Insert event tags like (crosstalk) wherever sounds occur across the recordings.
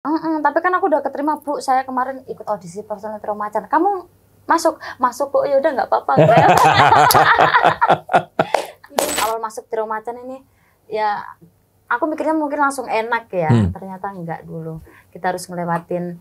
Mm -mm, tapi kan aku udah keterima bu, saya kemarin ikut audisi personal teromacan. macan. Kamu masuk, masuk kok ya udah nggak apa-apa. (laughs) Awal masuk teromacan macan ini ya aku mikirnya mungkin langsung enak ya, hmm. ternyata nggak dulu. Kita harus ngelewatin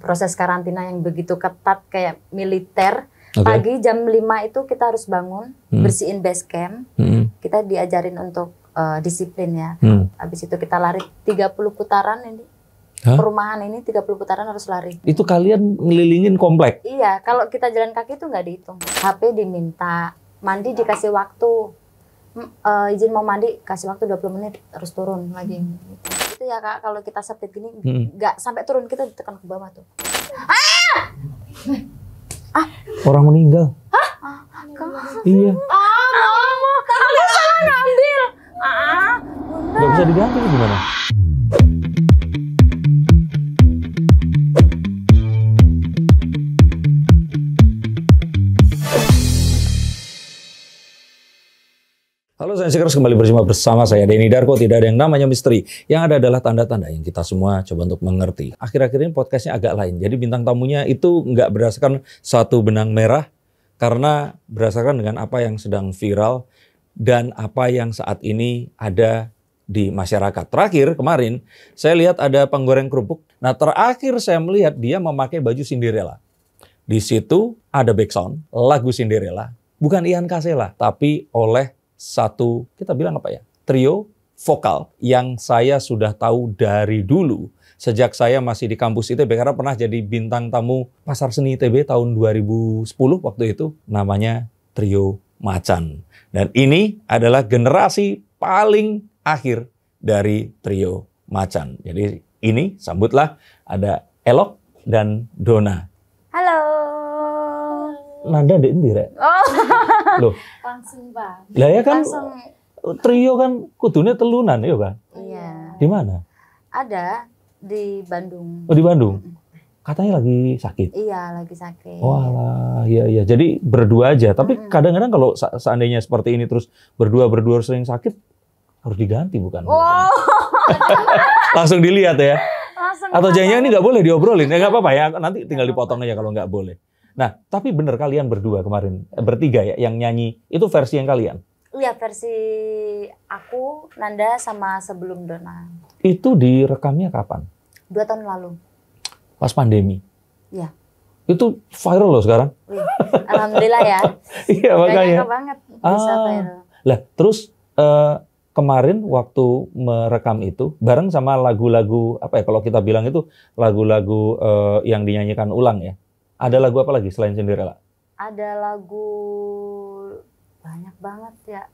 proses karantina yang begitu ketat kayak militer. Okay. Pagi jam 5 itu kita harus bangun, hmm. bersihin base camp. Hmm. Kita diajarin untuk uh, disiplin ya. Hmm. Habis itu kita lari 30 putaran ini Hah? Perumahan ini 30 putaran harus lari. Itu kalian ngelilingin komplek? Iya, kalau kita jalan kaki itu nggak dihitung. HP diminta, mandi dikasih waktu. Uh, izin mau mandi kasih waktu 20 menit terus turun lagi. Hmm. Itu ya Kak, kalau kita sepit gini hmm. nggak hmm. sampai turun kita ditekan ke bawah tuh. Ah! ah! Orang meninggal. Hah? iya. Ah, mau kamu salah ngambil. Ah, Gak bisa diganti gimana? Halo saya Sekers kembali bersama bersama saya Denny Darko tidak ada yang namanya misteri yang ada adalah tanda-tanda yang kita semua coba untuk mengerti akhir-akhir ini podcastnya agak lain jadi bintang tamunya itu nggak berdasarkan satu benang merah karena berdasarkan dengan apa yang sedang viral dan apa yang saat ini ada di masyarakat. Terakhir kemarin saya lihat ada penggoreng kerupuk. Nah terakhir saya melihat dia memakai baju Cinderella. Di situ ada background lagu Cinderella, bukan Ian Kasela tapi oleh satu, kita bilang apa ya? Trio vokal yang saya sudah tahu dari dulu sejak saya masih di kampus ITB karena pernah jadi bintang tamu Pasar Seni ITB tahun 2010 waktu itu namanya Trio Macan. Dan ini adalah generasi paling akhir dari Trio Macan. Jadi ini sambutlah ada Elok dan Dona nanda ndek ndi rek? Oh. Loh. Langsung, Bang. Lah ya kan langsung trio kan kudune telunan ya, Bang. Iya. Di mana? Ada di Bandung. Oh, di Bandung. Katanya lagi sakit. Iya, lagi sakit. Wah, iya iya. Jadi berdua aja. Tapi kadang-kadang kalau seandainya seperti ini terus berdua berdua sering sakit harus diganti bukan? Wow. (laughs) Langsung dilihat ya. Langsung Atau jangan-jangan ini nggak boleh diobrolin ya nggak apa-apa ya nanti tinggal dipotong aja kalau nggak boleh. Nah, tapi bener kalian berdua kemarin, eh, bertiga ya, yang nyanyi itu versi yang kalian? Iya versi aku, Nanda sama sebelum Dona. Itu direkamnya kapan? Dua tahun lalu. Pas pandemi. Iya. Itu viral loh sekarang. Alhamdulillah ya. (laughs) Iya makanya. banget bisa ah, viral. Lah terus uh, kemarin waktu merekam itu bareng sama lagu-lagu apa ya kalau kita bilang itu lagu-lagu uh, yang dinyanyikan ulang ya ada lagu apa lagi selain Cinderella? Ada lagu banyak banget ya.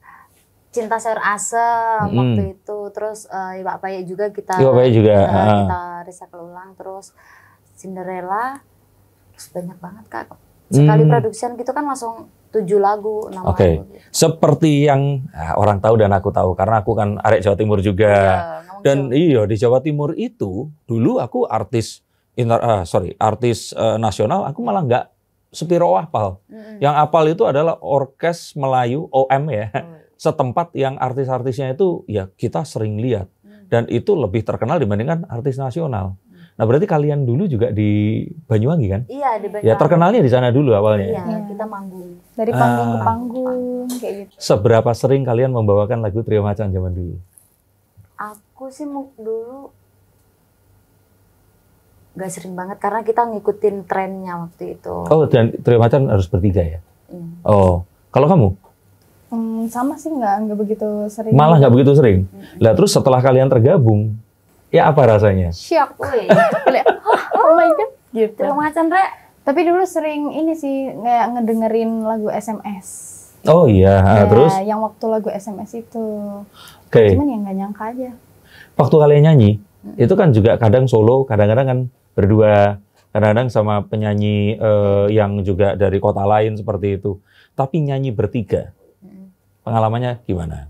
Cinta Sayur Asem hmm. waktu itu, terus uh, Iwak Paye juga kita Iwak Paye juga uh, kita riset ulang, terus Cinderella, terus banyak banget kak. Hmm. Sekali hmm. production gitu kan langsung tujuh lagu, enam lagu. Oke, gitu. seperti yang ya, orang tahu dan aku tahu karena aku kan arek Jawa Timur juga. Iya, dan iya di Jawa Timur itu dulu aku artis inter, uh, sorry artis uh, nasional aku malah nggak sepiro apal. Mm-hmm. Yang apal itu adalah Orkes Melayu OM ya. Mm. (laughs) Setempat yang artis-artisnya itu ya kita sering lihat mm. dan itu lebih terkenal dibandingkan artis nasional. Mm. Nah, berarti kalian dulu juga di Banyuwangi kan? Iya, di Banyuwangi. Ya, terkenalnya di sana dulu awalnya. Iya, ya. kita manggung. Dari panggung ah. ke panggung kayak gitu. Seberapa sering kalian membawakan lagu Trio Macan zaman dulu? Aku sih dulu nggak sering banget karena kita ngikutin trennya waktu itu. Oh, dan trio macan harus bertiga ya? Hmm. Oh, kalau kamu? Hmm, sama sih nggak nggak begitu sering. Malah nggak begitu sering. Hmm. Lah terus setelah kalian tergabung, ya apa rasanya? Shock. (laughs) oh my god. Gitu. Trio macan Re. Tapi dulu sering ini sih kayak ngedengerin lagu SMS. Oh iya, ya, terus? Yang waktu lagu SMS itu. Oke. Okay. Cuman yang nggak nyangka aja. Waktu kalian nyanyi, itu kan juga kadang solo, kadang-kadang kan berdua kadang-kadang sama penyanyi uh, yang juga dari kota lain seperti itu tapi nyanyi bertiga pengalamannya gimana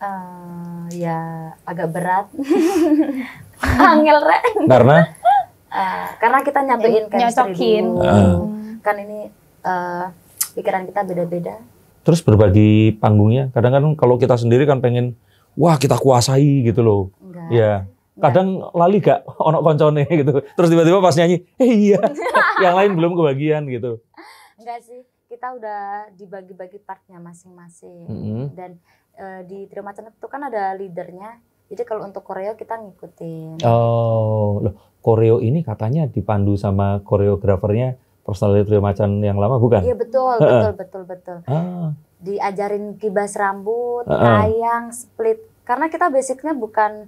uh, ya agak berat panggil (laughs) rek karena uh, karena kita nyatuin kan nyocokin uh. kan ini uh, pikiran kita beda-beda terus berbagi panggungnya kadang-kadang kalau kita sendiri kan pengen wah kita kuasai gitu loh Enggak. ya Iya. kadang lali gak ono koncone (laughs) gitu terus tiba-tiba pas nyanyi eh iya (laughs) yang lain belum kebagian gitu enggak sih kita udah dibagi-bagi partnya masing-masing mm -hmm. dan e, di drama macan itu kan ada leadernya jadi kalau untuk koreo kita ngikutin oh loh koreo ini katanya dipandu sama koreografernya personal Trio macan yang lama bukan iya betul betul betul betul ah. diajarin kibas rambut uh -uh. tayang split karena kita basicnya bukan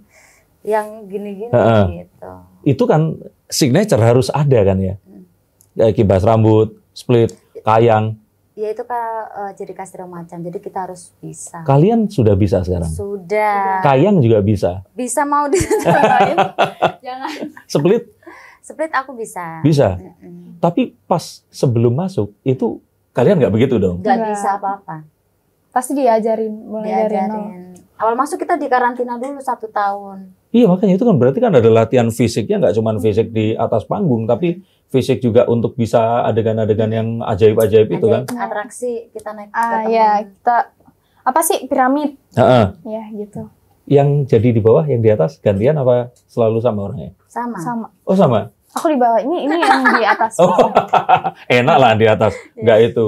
yang gini-gini uh, gitu. Itu kan signature harus ada kan ya. Hmm. Kibas rambut, split, kayang. Ya itu kan uh, jadi khas macam. Jadi kita harus bisa. Kalian sudah bisa sekarang? Sudah. Kayang juga bisa. Bisa mau di (laughs) Jangan. Split? Split aku bisa. Bisa. Mm Tapi pas sebelum masuk itu kalian nggak begitu dong? Gak bisa apa-apa. Pasti diajarin mulai diajarin. Awal masuk kita di karantina dulu satu tahun Iya makanya itu kan berarti kan ada latihan fisiknya nggak cuma fisik di atas panggung tapi fisik juga untuk bisa adegan-adegan yang ajaib-ajaib itu kan. Atraksi kita naik. Ah ya kita apa sih piramid? Uh-uh. Ya gitu. Yang jadi di bawah, yang di atas gantian apa selalu sama orangnya? Sama. Sama. Oh sama. Aku di bawah ini ini yang di atas. oh, (laughs) enak lah di atas, iya. nggak itu.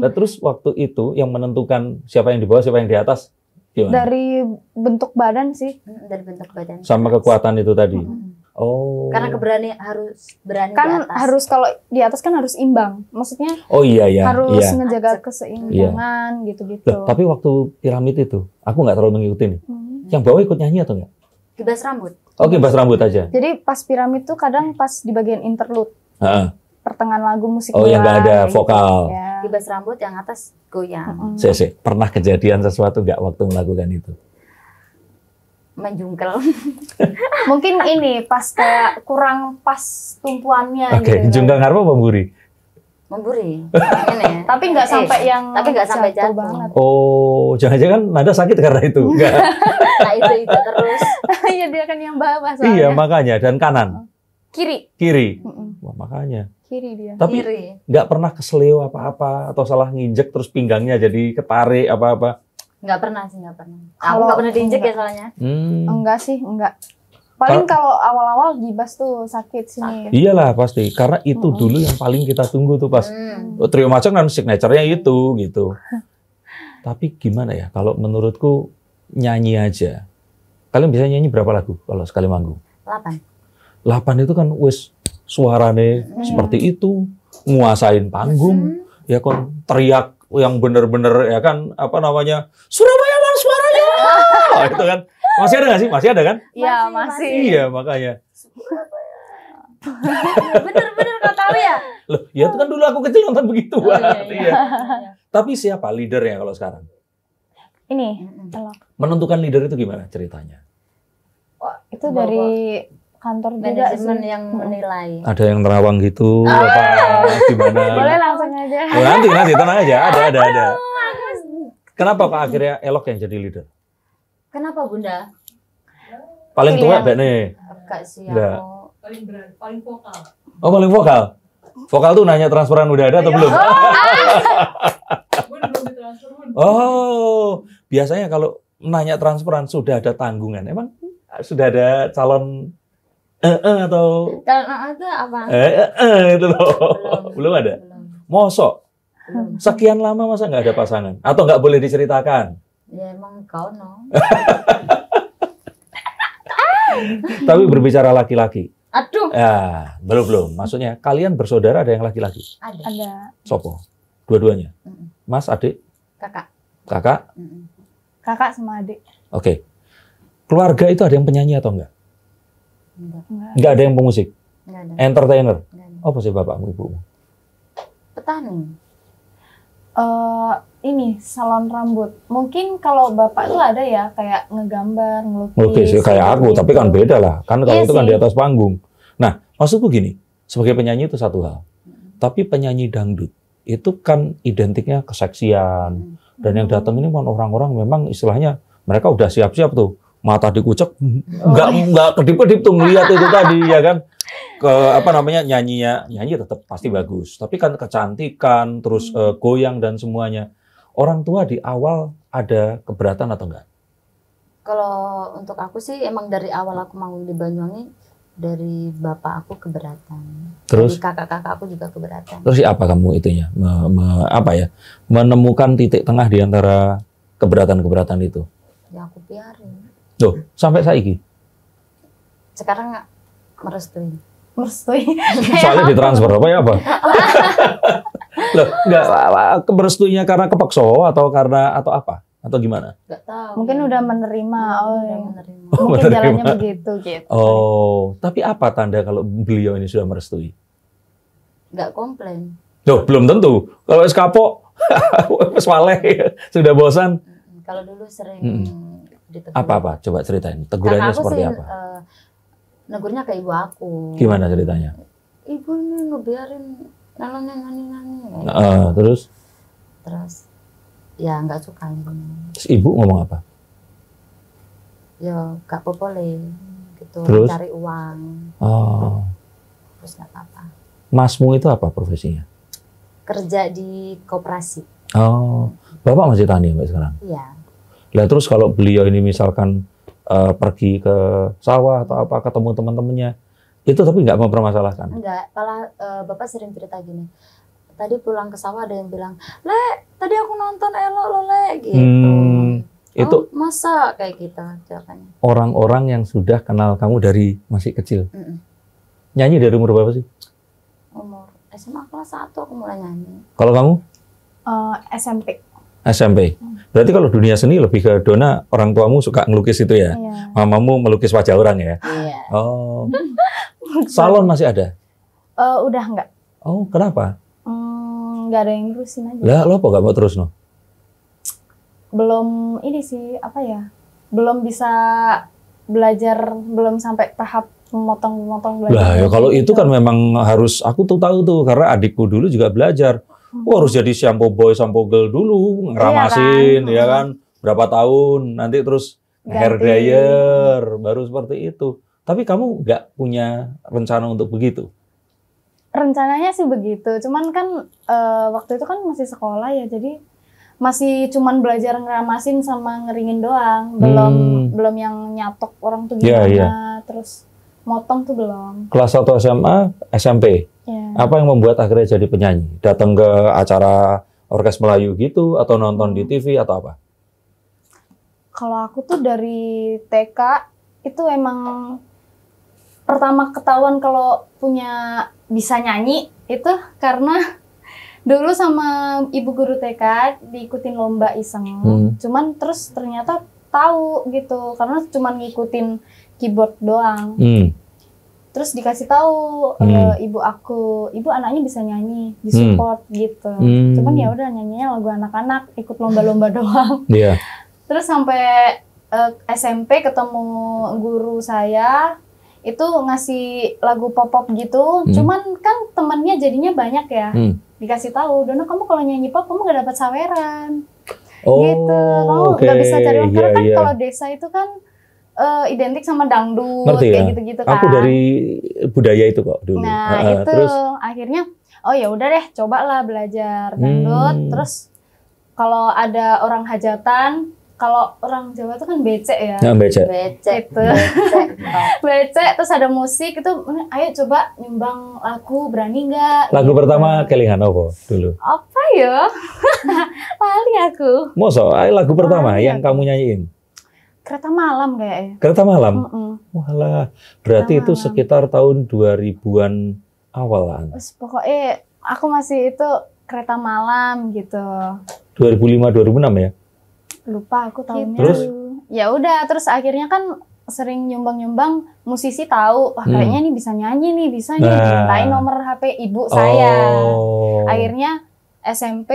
Nah, terus waktu itu yang menentukan siapa yang di bawah siapa yang di atas Gimana? Dari bentuk badan sih. Hmm, dari bentuk badan. Sama kekuatan itu tadi. Hmm, hmm. Oh. Karena keberani harus berani kan di atas. harus kalau di atas kan harus imbang. Maksudnya Oh iya iya. Harus iya. menjaga keseimbangan iya. gitu-gitu. Iya. tapi waktu piramid itu aku nggak terlalu mengikuti nih. Hmm. Yang bawah ikut nyanyi atau enggak? Kibas rambut. Oke, oh, kibas rambut aja. Jadi pas piramid tuh kadang pas di bagian interlude. Heeh pertengahan lagu musik Oh yang nggak ada gitu. vokal. Ya. Di bas rambut yang atas goyang. Mm. pernah kejadian sesuatu nggak waktu melakukan itu? menjungkel. (laughs) Mungkin ini pas kayak kurang pas tumpuannya. Oke, okay, gitu. jungkel ngarep memburi. Memburi. (laughs) ini. Tapi nggak sampai eh, yang tapi enggak sampai jatuh, banget. Oh, jangan-jangan nada sakit karena itu. Enggak. (laughs) nah, itu itu terus. Iya, dia kan yang bawah iya, soalnya. Iya, makanya dan kanan. Oh. Kiri. Kiri. Mm-mm. Wah, makanya. Kiri dia. Tapi nggak pernah keseleo apa-apa atau salah nginjek terus pinggangnya jadi ketarik apa-apa. Nggak pernah sih, nggak pernah. Aku nggak pernah diinjek ya soalnya. Hmm. Enggak sih, enggak. Paling Kar- kalau awal-awal gibas tuh sakit sini. Sakit. Iyalah pasti, karena itu mm-hmm. dulu yang paling kita tunggu tuh pas mm. trio macam dan signaturenya itu gitu. Tapi gimana ya? Kalau menurutku nyanyi aja. Kalian bisa nyanyi berapa lagu kalau sekali manggung? 8. Lapan itu kan wis suarane hmm. seperti itu, nguasain panggung, hmm. ya kan teriak yang bener-bener ya kan apa namanya Surabaya mana suaranya? oh, (laughs) itu kan masih ada nggak sih? Masih ada kan? Iya masih. Iya makanya. (laughs) Bener-bener kau tahu ya? Loh, ya itu kan dulu aku kecil nonton begitu. Oh, iya, iya. iya. Tapi siapa leadernya kalau sekarang? Ini, Menentukan leader itu gimana ceritanya? Wah, itu dari kantor manajemen juga sih. yang hmm. menilai. Ada yang terawang gitu ah. apa gimana? (laughs) Boleh langsung aja. Oh, nanti nanti tenang aja, (laughs) ada ada ada. Kenapa Pak akhirnya Elok yang jadi leader? Kenapa Bunda? Paling iya. tua Mbak nih. Enggak sih aku. Paling berani, paling vokal. Oh, paling vokal. Vokal tuh nanya transferan udah ada atau belum? Oh, ah. oh biasanya kalau nanya transferan sudah ada tanggungan. Emang sudah ada calon eh eh atau kalau eh, eh itu apa eh eh, eh itu loh (laughs) belum, belum ada belum. mosok belum. sekian lama masa nggak ada pasangan atau nggak boleh diceritakan ya emang kau no (laughs) tapi berbicara laki-laki aduh ya belum belum maksudnya kalian bersaudara ada yang laki-laki ada ada sopo dua-duanya mas adik kakak kakak kakak sama adik oke okay. keluarga itu ada yang penyanyi atau enggak Enggak. ada yang pemusik. Enggak ada. Entertainer. Enggak ada. Apa sih bapak ibu? Petani. Uh, ini salon rambut. Mungkin kalau bapak itu ada ya kayak ngegambar, ngelukis. Lukis, ya, kayak aku, gitu. tapi kan beda lah. Kan kalau iya itu sih. kan di atas panggung. Nah, maksudku gini, sebagai penyanyi itu satu hal. Tapi penyanyi dangdut itu kan identiknya keseksian. Dan yang datang ini kan orang-orang memang istilahnya mereka udah siap-siap tuh mata dikucek oh. nggak oh. nggak kedip-kedip tuh ngeliat itu tadi ya kan ke apa namanya nyanyinya nyanyi ya, ya tetap pasti bagus tapi kan kecantikan terus uh, goyang dan semuanya orang tua di awal ada keberatan atau enggak kalau untuk aku sih emang dari awal aku mau di Banyuwangi dari bapak aku keberatan. Terus kakak-kakak aku juga keberatan. Terus apa kamu itunya? Me, me, apa ya? Menemukan titik tengah di antara keberatan-keberatan itu. Ya aku biarin. Loh, sampai saiki. Sekarang merestui. Merestui. (laughs) Soalnya ditransfer apa ya apa? (laughs) Loh, enggak merestuinya karena kepaksa atau karena atau apa? Atau gimana? Enggak tahu. Mungkin udah menerima. Oh, ya. menerima. Mungkin menerima. jalannya begitu gitu. Oh, tapi apa tanda kalau beliau ini sudah merestui? Enggak komplain. Loh, belum tentu. Kalau es kapok, (laughs) sudah bosan. Kalau dulu sering hmm ditegur. Apa-apa? Coba ceritain. Tegurannya seperti sih, apa? Uh, negurnya ke ibu aku. Gimana ceritanya? Ibu nih ngebiarin nalon yang nani-nani. Uh, terus? Terus ya nggak suka. Terus ibu ngomong apa? Ya nggak popole gitu, terus? cari uang. Oh. Terus nggak apa-apa. Masmu itu apa profesinya? Kerja di koperasi. Oh, bapak masih tani sampai sekarang? Iya. Lah terus kalau beliau ini misalkan uh, pergi ke sawah atau apa ketemu teman-temannya itu tapi nggak mempermasalahkan. Enggak, malah uh, Bapak sering cerita gini. Tadi pulang ke sawah ada yang bilang, "Le, tadi aku nonton Elo lo, Le." gitu. Hmm, itu oh, masa kayak gitu jawabannya. Orang-orang yang sudah kenal kamu dari masih kecil. Mm -mm. Nyanyi dari umur berapa sih? Umur SMA kelas 1 aku mulai nyanyi. Kalau kamu? Uh, eh, SMP. SMP. Berarti kalau dunia seni lebih ke dona orang tuamu suka ngelukis itu ya. Iya. Mamamu melukis wajah orang ya. Iya. Oh. (laughs) Salon masih ada? Uh, udah enggak. Oh, kenapa? Hmm, enggak ada yang terusin aja. Lah, lo apa enggak mau terus no? Belum ini sih, apa ya? Belum bisa belajar, belum sampai tahap memotong motong belajar. Lah, ya kalau itu kan memang harus aku tuh tahu tuh karena adikku dulu juga belajar Wah harus jadi shampoo boy, shampoo girl dulu, iya ngeramasin, iya kan? ya kan? Berapa tahun, nanti terus Ganti. hair dryer, baru seperti itu. Tapi kamu nggak punya rencana untuk begitu? Rencananya sih begitu, cuman kan uh, waktu itu kan masih sekolah ya, jadi masih cuman belajar ngeramasin sama ngeringin doang, belum hmm. belum yang nyatok orang tuh iya, iya. gimana, yeah, yeah. terus motong tuh belum. Kelas 1 SMA, SMP? Yeah. Apa yang membuat akhirnya jadi penyanyi? Datang ke acara orkes Melayu gitu atau nonton di TV atau apa? Kalau aku tuh dari TK itu emang pertama ketahuan kalau punya bisa nyanyi itu karena (laughs) dulu sama ibu guru TK diikutin lomba iseng. Hmm. Cuman terus ternyata tahu gitu karena cuman ngikutin keyboard doang. Hmm terus dikasih tahu hmm. e, ibu aku ibu anaknya bisa nyanyi disupport hmm. gitu hmm. cuman ya udah nyanyinya lagu anak-anak ikut lomba-lomba (laughs) doang yeah. terus sampai e, eh, SMP ketemu guru saya itu ngasih lagu pop-pop gitu hmm. cuman kan temennya jadinya banyak ya hmm. dikasih tahu dona kamu kalau nyanyi pop kamu gak dapat saweran oh, gitu kamu okay. gak bisa cari yeah, karena kan yeah. kalau desa itu kan uh, identik sama dangdut ya? kayak gitu-gitu kan. Aku dari budaya itu kok dulu. Nah, uh, itu terus akhirnya oh ya udah deh cobalah belajar dangdut hmm. terus kalau ada orang hajatan kalau orang Jawa itu kan becek ya. Nah, becek. Becek itu. (laughs) becek terus ada musik itu ayo coba nyumbang lagu berani nggak? Lagu gitu. pertama kelingan apa dulu? Apa ya? (laughs) Lali aku. Moso, lagu pertama Lali yang aku. kamu nyanyiin kereta malam kayaknya. Kereta malam. Mm -mm. Walah, berarti kereta itu malam. sekitar tahun 2000-an awalan. Terus pokoknya aku masih itu kereta malam gitu. 2005 2006 ya? Lupa aku tahunnya. Terus ya udah terus akhirnya kan sering nyumbang-nyumbang musisi tahu wah hmm. kayaknya hmm. nih bisa nyanyi nih bisa nah. nih nomor HP ibu saya. Oh. Akhirnya SMP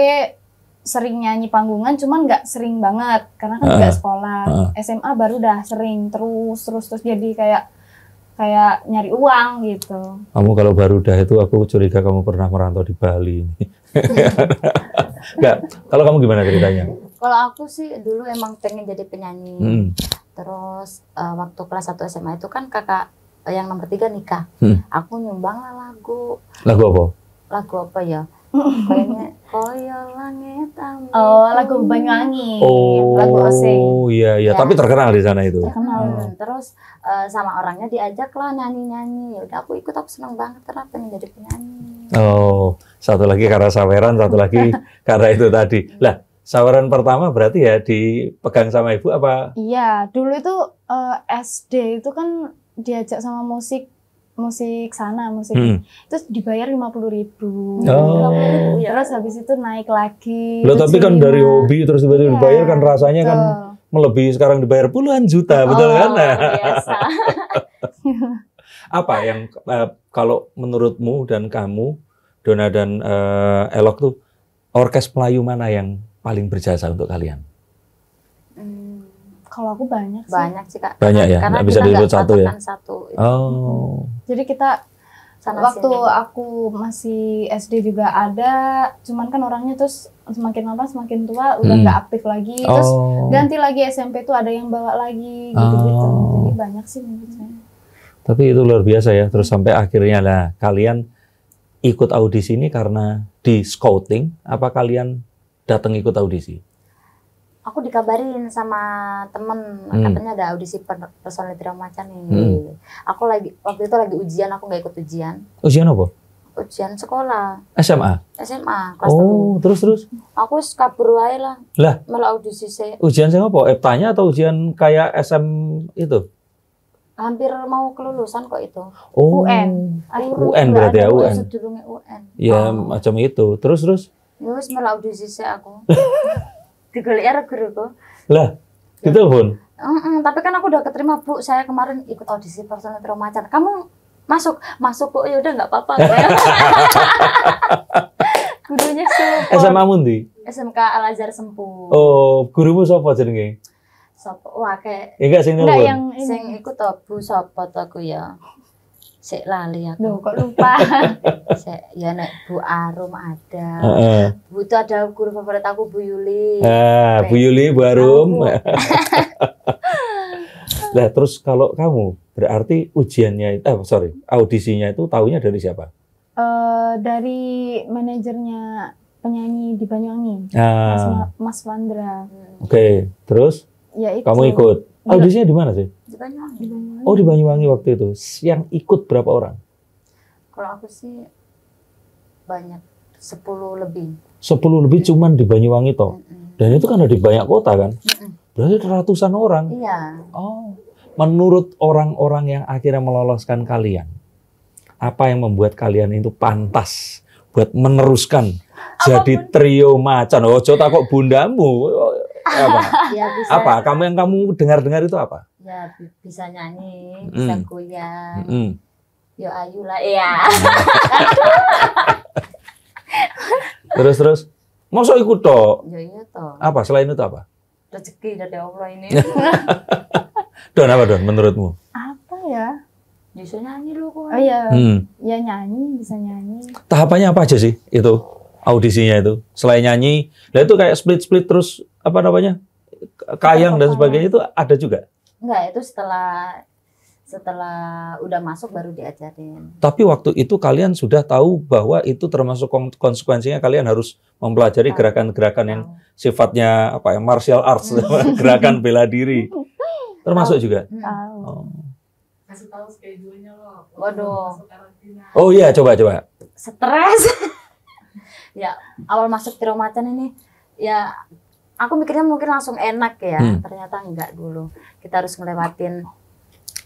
sering nyanyi panggungan cuman nggak sering banget karena kan uh, sekolah uh. Ah. SMA baru udah sering terus terus terus jadi kayak kayak nyari uang gitu kamu kalau baru udah itu aku curiga kamu pernah merantau di Bali (laughs) nggak kalau kamu gimana ceritanya kalau aku sih dulu emang pengen jadi penyanyi hmm. terus uh, waktu kelas 1 SMA itu kan kakak yang nomor tiga nikah hmm. aku nyumbang lah lagu lagu apa lagu apa ya Kayaknya Koyo langit Oh, lagu Banyuwangi. Oh, lagu Osing. Oh, iya iya, ya. tapi terkenal di sana itu. Terkenal. Hmm. Terus uh, sama orangnya diajak lah nyanyi-nyanyi. Ya udah aku ikut aku seneng banget karena pengen jadi penyanyi. Oh, satu lagi karena saweran, satu lagi (laughs) karena itu tadi. Lah, saweran pertama berarti ya dipegang sama ibu apa? Iya, dulu itu uh, eh, SD itu kan diajak sama musik musik sana musik hmm. terus dibayar lima puluh ribu, oh. terus habis itu naik lagi Loh, tapi kan dari hobi terus tiba-tiba yeah. dibayar kan rasanya kan Betul. kan melebihi sekarang dibayar puluhan juta, oh, betul kan? Biasa. (laughs) Apa yang uh, kalau menurutmu dan kamu, Dona dan uh, Elok tuh orkes Melayu mana yang paling berjasa untuk kalian? Hmm kalau aku banyak sih. Banyak sih kak. Banyak ya. Karena bisa disebut satu ya. Satu. Gitu. Oh. Jadi kita sana waktu sini. aku masih SD juga ada cuman kan orangnya terus semakin lama semakin tua udah hmm. nggak aktif lagi terus oh. ganti lagi SMP tuh ada yang bawa lagi gitu-gitu oh. jadi banyak sih menurut saya tapi itu luar biasa ya terus sampai akhirnya lah kalian ikut audisi ini karena di scouting apa kalian datang ikut audisi aku dikabarin sama temen hmm. katanya ada audisi personil drama macan nih. Hmm. Aku lagi waktu itu lagi ujian, aku nggak ikut ujian. Ujian apa? Ujian sekolah. SMA. SMA kelas Oh, temen. terus terus. Aku kabur aja lah. Lah, malah audisi saya. Ujian saya apa? Eptanya atau ujian kayak SM itu? Hampir mau kelulusan kok itu. Oh. UN. Akhirnya UN berarti ya UN. UN. Ya, oh. macam itu. Terus terus. Terus ya malah audisi saya aku. (laughs) digoleki guru guruku. Lah, ditelepon. Heeh, mm -mm, tapi kan aku udah keterima, Bu. Saya kemarin ikut audisi personel trauma acara. Kamu masuk, masuk, kok, Ya udah nggak apa-apa. (laughs) (laughs) Gurunya siapa? SMA Mundi? SMK Al Azhar Sempu. Oh, gurumu sapa jenenge? Sapa? Wah, kayak Enggak sing Enggak yang sing ikut to Bu sapa aku ya. Sik lali aku. Duh, kok lupa? (laughs) Sik, ya nek Bu Arum ada. uh Bu itu ada guru favorit aku Bu Yuli. Ah, Bu Yuli, Bu Arum. Nah, (laughs) terus kalau kamu berarti ujiannya eh sorry, audisinya itu tahunya dari siapa? Uh, dari manajernya penyanyi di Banyuwangi, ah. Mas, Mas Wandra. Hmm. Oke, okay. terus Ya, itu. Kamu ikut. Audisinya di mana sih? Di Banyuwangi. Oh di Banyuwangi waktu itu. Yang ikut berapa orang? Kalau aku sih banyak, 10 lebih. 10 lebih hmm. cuman di Banyuwangi toh. Mm hmm Dan itu kan ada di banyak kota kan? Mm hmm Berarti ratusan orang. Iya. Oh. Menurut orang-orang yang akhirnya meloloskan kalian, apa yang membuat kalian itu pantas buat meneruskan Apapun. jadi trio macan? Oh, takut kok bundamu? apa? (laughs) ya, bisa. Apa? Kamu yang kamu dengar-dengar itu apa? Ya bisa nyanyi, mm. bisa goyang. Mm. Yo ya, ayu lah, iya. (laughs) terus terus, so ikut toh? Ya iya toh. Apa selain itu apa? Rezeki dari Allah ini. (laughs) don apa don? Menurutmu? Apa ya? Bisa nyanyi lu kok. Oh iya. Hmm. Ya nyanyi, bisa nyanyi. Tahapannya apa aja sih itu? audisinya itu selain nyanyi, lah itu kayak split split terus apa namanya kayang dan sebagainya itu ada juga? Enggak, itu setelah setelah udah masuk baru diajarin. Tapi waktu itu kalian sudah tahu bahwa itu termasuk konsekuensinya kalian harus mempelajari gerakan-gerakan yang sifatnya apa ya martial arts, hmm. (laughs) gerakan bela diri. (laughs) Termasuk juga. Hmm. Oh. Kasih tahu schedule-nya loh. Waduh. Oh iya, coba coba. Stres. (laughs) ya, awal masuk Tiromacan ini ya aku mikirnya mungkin langsung enak ya hmm. ternyata enggak dulu kita harus ngelewatin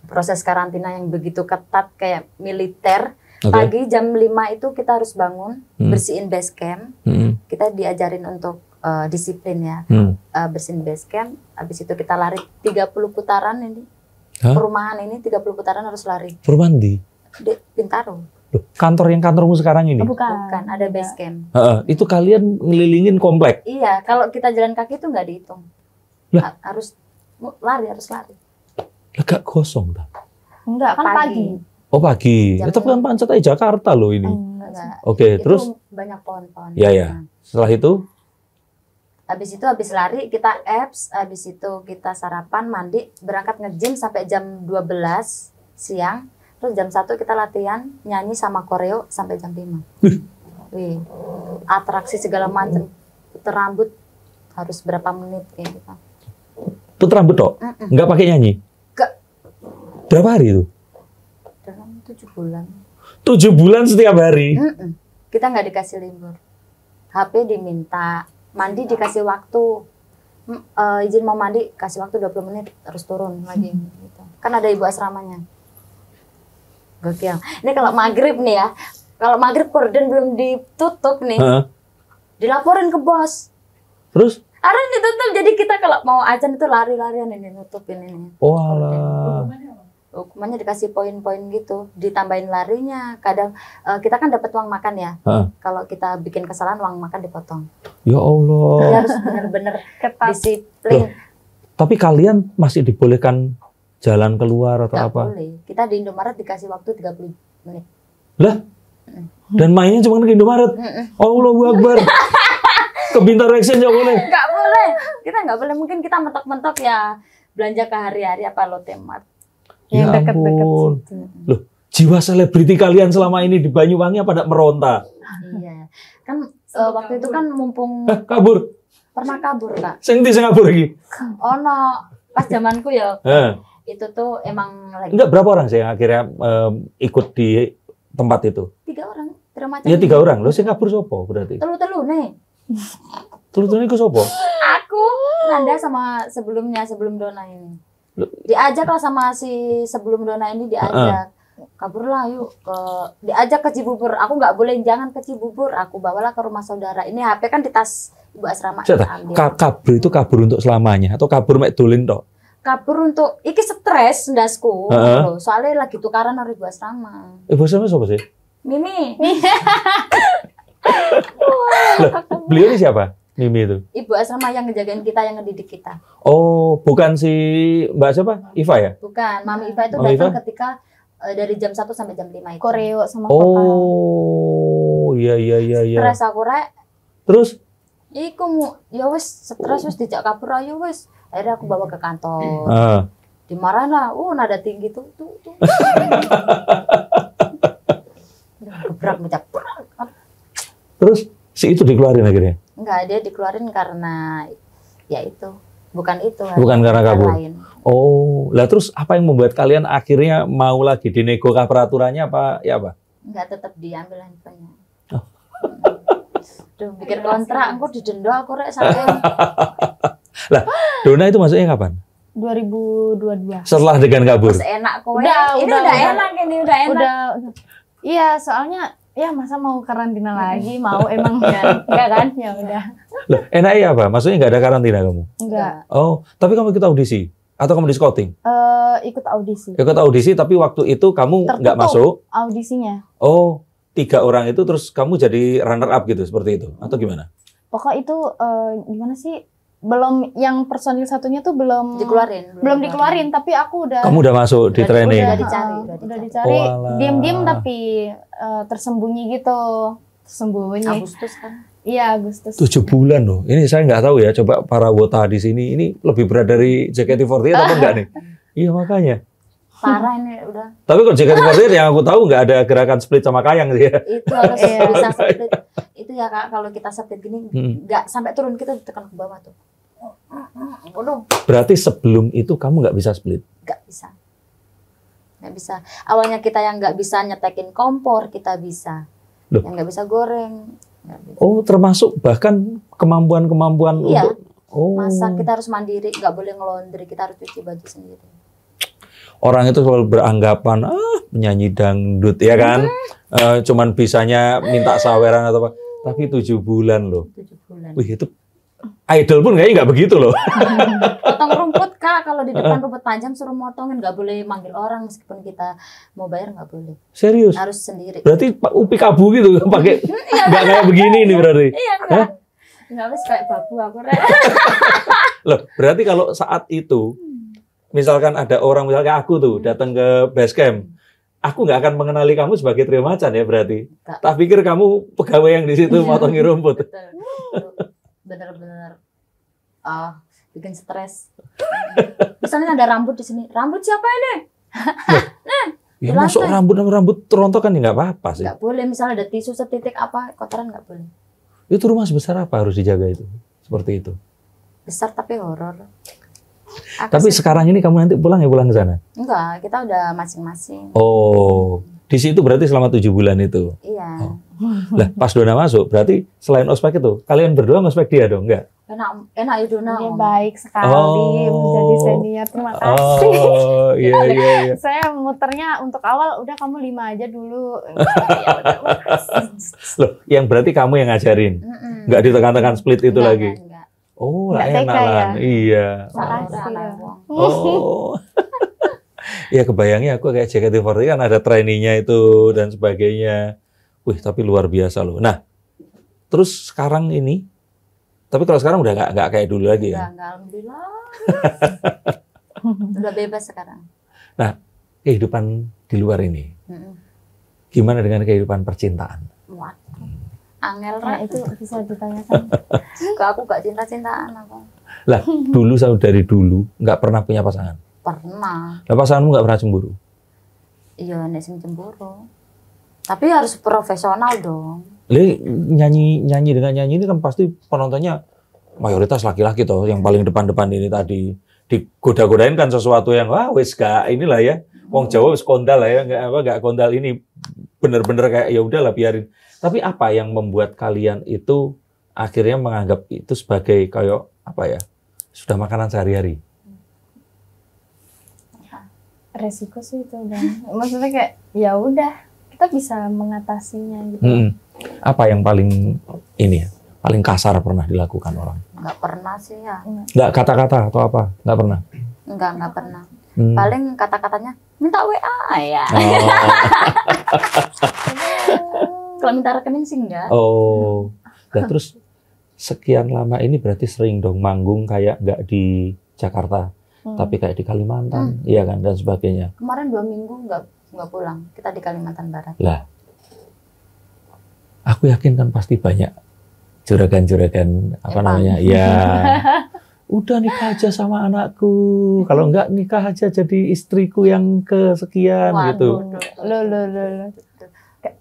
proses karantina yang begitu ketat kayak militer okay. pagi jam 5 itu kita harus bangun hmm. bersihin base camp hmm. kita diajarin untuk uh, disiplin ya hmm. uh, bersihin base camp habis itu kita lari 30 putaran ini Hah? perumahan ini 30 putaran harus lari perumahan di di Bintaro kantor yang kantormu sekarang ini? Bukan, Bukan ada base camp. Uh, itu kalian ngelilingin komplek? Iya, kalau kita jalan kaki itu nggak dihitung. Lah. harus lari, harus lari. Lega kosong, tak? Enggak, kan pagi. Oh pagi, ya, tapi kan pancet aja Jakarta loh ini. Enggak. Oke, itu terus? banyak pohon-pohon. Iya, ya. Setelah itu? Habis itu habis lari kita apps, habis itu kita sarapan, mandi, berangkat nge-gym sampai jam 12 siang terus jam satu kita latihan nyanyi sama koreo sampai jam lima. Wih, atraksi segala macam terambut harus berapa menit kayak gitu itu rambut dok mm -mm. nggak pakai nyanyi Gak. berapa hari itu dalam tujuh bulan tujuh bulan setiap hari mm -mm. kita nggak dikasih libur HP diminta mandi dikasih waktu uh, izin mau mandi kasih waktu 20 menit terus turun lagi gitu. kan ada ibu asramanya Gokil. Ini kalau maghrib nih ya, kalau maghrib korden belum ditutup nih, uh dilaporin ke bos. Terus? Aran ditutup, jadi kita kalau mau ajan itu lari-larian ini nutupin ini. Oh alah. Hukumannya dikasih poin-poin gitu, ditambahin larinya. Kadang uh, kita kan dapat uang makan ya. Kalau kita bikin kesalahan uang makan dipotong. Ya Allah. harus benar-benar disiplin. Loh, tapi kalian masih dibolehkan jalan keluar atau Nggak apa? boleh. Kita di Indomaret dikasih waktu 30 menit. Lah? Dan mainnya cuma di Indomaret? oh oh, Akbar. (laughs) ke Bintaro Action nggak boleh? Nggak boleh. Kita nggak boleh. Mungkin kita mentok-mentok ya belanja ke hari-hari apa lo temat Ya, deket-deket. Loh, jiwa selebriti kalian selama ini di Banyuwangi pada meronta. Iya. Kan uh, waktu itu kan mumpung Hah, kabur. Pernah kabur, Kak. Sing di Singapura iki. Oh, no. Pas zamanku ya. Heeh itu tuh emang lagi. Enggak berapa orang sih yang akhirnya um, ikut di tempat itu? Tiga orang, kasih Ya tiga orang. Lo sih kabur sopo berarti? Telu-telu nih. Telu-telu iku sopo? Aku, Nanda sama sebelumnya sebelum Dona ini. Diajak lah sama si sebelum Dona ini diajak. Uh -uh kaburlah yuk ke diajak ke Cibubur aku nggak boleh jangan ke Cibubur aku bawalah ke rumah saudara ini HP kan di tas ibu asrama Ka kabur itu kabur untuk selamanya atau kabur mek dolin dok? kabur untuk iki stres ndasku uh -huh. soalnya lagi tukaran hari ibu asrama ibu asrama siapa sih Mimi (laughs) Loh, beliau ini siapa Mimi itu ibu asrama yang ngejagain kita yang ngedidik kita oh bukan si mbak siapa Iva ya bukan Mami Iva itu Mami datang Iva? ketika uh, dari jam 1 sampai jam 5 itu koreo sama oh, papa oh iya iya iya iya stres aku rek terus Iku mu, ya wes stres wes dijak kabur ayo wes akhirnya aku bawa ke kantor uh. dimarahin lah oh nada tinggi tuh tuh tuh (laughs) gebrak mencap terus si itu dikeluarin akhirnya Enggak, dia dikeluarin karena ya itu bukan itu bukan karena kabur lain. oh lah terus apa yang membuat kalian akhirnya mau lagi dinego peraturannya apa ya apa Enggak, tetap diambil handphonenya oh. Hmm. Duh, bikin kontrak, aku didenda aku rek sampai (laughs) Lah, Dona itu masuknya kapan? 2022. Setelah dengan kabur. Mas enak kok. Udah, ini udah, udah enak ini udah enak. Udah. Iya, soalnya ya masa mau karantina lagi, mau emang ya, enggak kan? Ya udah. Loh, enak ya apa? Maksudnya enggak ada karantina kamu? Enggak. Oh, tapi kamu ikut audisi atau kamu di scouting? Uh, ikut audisi. Ikut audisi tapi waktu itu kamu enggak masuk audisinya. Oh, tiga orang itu terus kamu jadi runner up gitu seperti itu atau gimana? Pokok itu uh, gimana sih? belum yang personil satunya tuh belum dikeluarin belum, belum dikeluarin tapi aku udah kamu udah masuk di udah, training udah dicari udah, udah dicari oh, diam-diam tapi uh, tersembunyi gitu tersembunyi Agustus kan iya Agustus tujuh bulan loh ini saya nggak tahu ya coba para wota di sini ini lebih berat dari JKT48 atau enggak nih (laughs) iya makanya parah ini udah tapi kalau JKT48 yang aku tahu nggak ada gerakan split sama kayang sih ya itu harus iya. bisa split itu ya kak kalau kita split gini hmm. nggak hmm. sampai turun kita tekan ke bawah tuh Berarti sebelum itu kamu nggak bisa split? Nggak bisa. Nggak bisa. Awalnya kita yang nggak bisa nyetekin kompor, kita bisa. Loh. Yang nggak bisa goreng. Gak bisa. Oh, termasuk bahkan kemampuan-kemampuan iya. untuk... Oh. Masak, kita harus mandiri, nggak boleh ngelondri, kita harus cuci baju sendiri. Orang itu selalu beranggapan, ah menyanyi dangdut, ya kan? Hmm. Uh, cuman bisanya minta saweran atau apa. Tapi tujuh bulan loh. Tujuh bulan. Wih, itu idol pun kayaknya nggak begitu loh. Hmm. Potong (laughs) rumput kak, kalau di depan ah. rumput panjang suruh motongin nggak boleh manggil orang meskipun kita mau bayar nggak boleh. Serius? Harus sendiri. Berarti upi kabu gitu (laughs) pakai iya. nggak kayak begini ini berarti. Iya nggak. Nggak wis kayak babu aku. (laughs) loh berarti kalau saat itu hmm. misalkan ada orang misalkan aku tuh hmm. datang ke base camp aku nggak akan mengenali kamu sebagai Trio Macan ya berarti. Tak, tak pikir kamu pegawai yang di situ iya. motongin rumput bener-bener uh, bikin stres. Misalnya ada rambut di sini, rambut siapa ini? (laughs) nah, ya masuk rambut sama rambut kan ya nggak apa-apa sih. Nggak boleh misalnya ada tisu setitik apa kotoran nggak boleh. Itu rumah sebesar apa harus dijaga itu seperti itu? Besar tapi horor. tapi sih. sekarang ini kamu nanti pulang ya pulang ke sana? Enggak, kita udah masing-masing. Oh, isi itu berarti selama tujuh bulan itu. Iya. Oh. Lah pas Dona masuk berarti selain ospek itu kalian berdua ngospek dia dong enggak? Enak enak ya Dona. Dia baik sekali oh. menjadi senior terima kasih. Oh iya iya. iya. (laughs) Saya muternya untuk awal udah kamu lima aja dulu. Ya (laughs) Loh yang berarti kamu yang ngajarin. Mm -mm. Enggak ditekan-tekan split itu enggak, lagi. Enggak, enggak. Oh, enggak enak ya? Iya. Makasih. Oh. (laughs) ya kebayangnya aku kayak JKT48 kan ada trainingnya itu dan sebagainya. Wih, tapi luar biasa loh. Nah, terus sekarang ini, tapi kalau sekarang udah nggak nggak kayak dulu lagi ya? Nggak, alhamdulillah. (laughs) udah bebas sekarang. Nah, kehidupan di luar ini, gimana dengan kehidupan percintaan? Waduh, angel nah, itu bisa ditanyakan. (laughs) Kok aku gak cinta-cintaan aku. Lah, dulu dari dulu nggak pernah punya pasangan. Pernah. Lah pasanganmu nggak pernah cemburu? Iya, nek sing cemburu. Tapi harus profesional dong. Li nyanyi nyanyi dengan nyanyi ini kan pasti penontonnya mayoritas laki-laki toh yang paling depan-depan ini tadi digoda-godain kan sesuatu yang wah wes gak inilah ya wong Jawa wis kondal lah ya Gak apa enggak kondal ini bener-bener kayak ya udahlah biarin tapi apa yang membuat kalian itu akhirnya menganggap itu sebagai kayak apa ya sudah makanan sehari-hari resiko sih itu bang maksudnya kayak ya udah kita bisa mengatasinya gitu hmm. apa yang paling ini ya paling kasar pernah dilakukan orang nggak pernah sih ya nggak kata-kata atau apa nggak pernah nggak nggak pernah hmm. paling kata-katanya minta wa ya oh. (laughs) kalau minta rekening sih enggak oh dan terus sekian lama ini berarti sering dong manggung kayak nggak di Jakarta Hmm. tapi kayak di Kalimantan, hmm. iya kan dan sebagainya. Kemarin dua minggu nggak nggak pulang, kita di Kalimantan Barat. Lah, aku yakin kan pasti banyak juragan-juragan apa Epang. namanya, ya. (laughs) Udah nikah aja sama anakku. Kalau enggak nikah aja jadi istriku yang kesekian Waduh, gitu. Lo lo lo lo.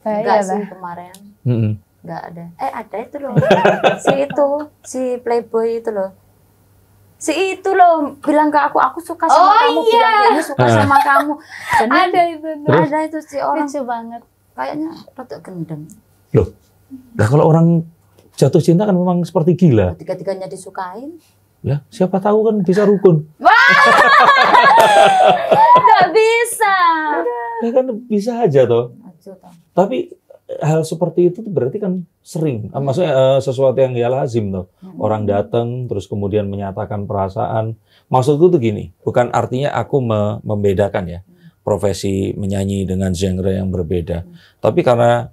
Enggak sih kemarin. Mm -mm. Enggak ada. Eh ada itu loh. (laughs) si itu, si playboy itu loh si itu loh bilang ke aku aku suka sama oh, kamu iya. bilang dia suka ah. sama kamu dan ada itu terus? ada itu si orang lucu banget kayaknya rotok gendeng loh nah kalau orang jatuh cinta kan memang seperti gila oh, tiga tiganya disukain lah siapa tahu kan bisa rukun (laughs) nggak bisa ya kan bisa aja toh tapi hal seperti itu berarti kan sering, ah, maksudnya uh, sesuatu yang ya lazim tuh. Mm-hmm. Orang datang terus kemudian menyatakan perasaan. Maksudku tuh gini, bukan artinya aku me membedakan ya mm-hmm. profesi menyanyi dengan genre yang berbeda. Mm-hmm. Tapi karena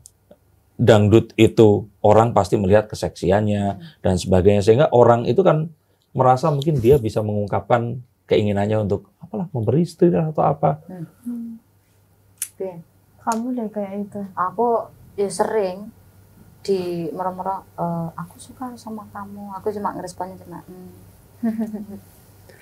dangdut itu orang pasti melihat keseksiannya dan sebagainya sehingga orang itu kan merasa mungkin dia bisa mengungkapkan keinginannya untuk apalah memberi istri atau apa. Hmm. kamu deh kayak itu. Aku ya sering di merem-merem e, eh, aku suka sama kamu aku cuma ngeresponnya cuma mm. (laughs)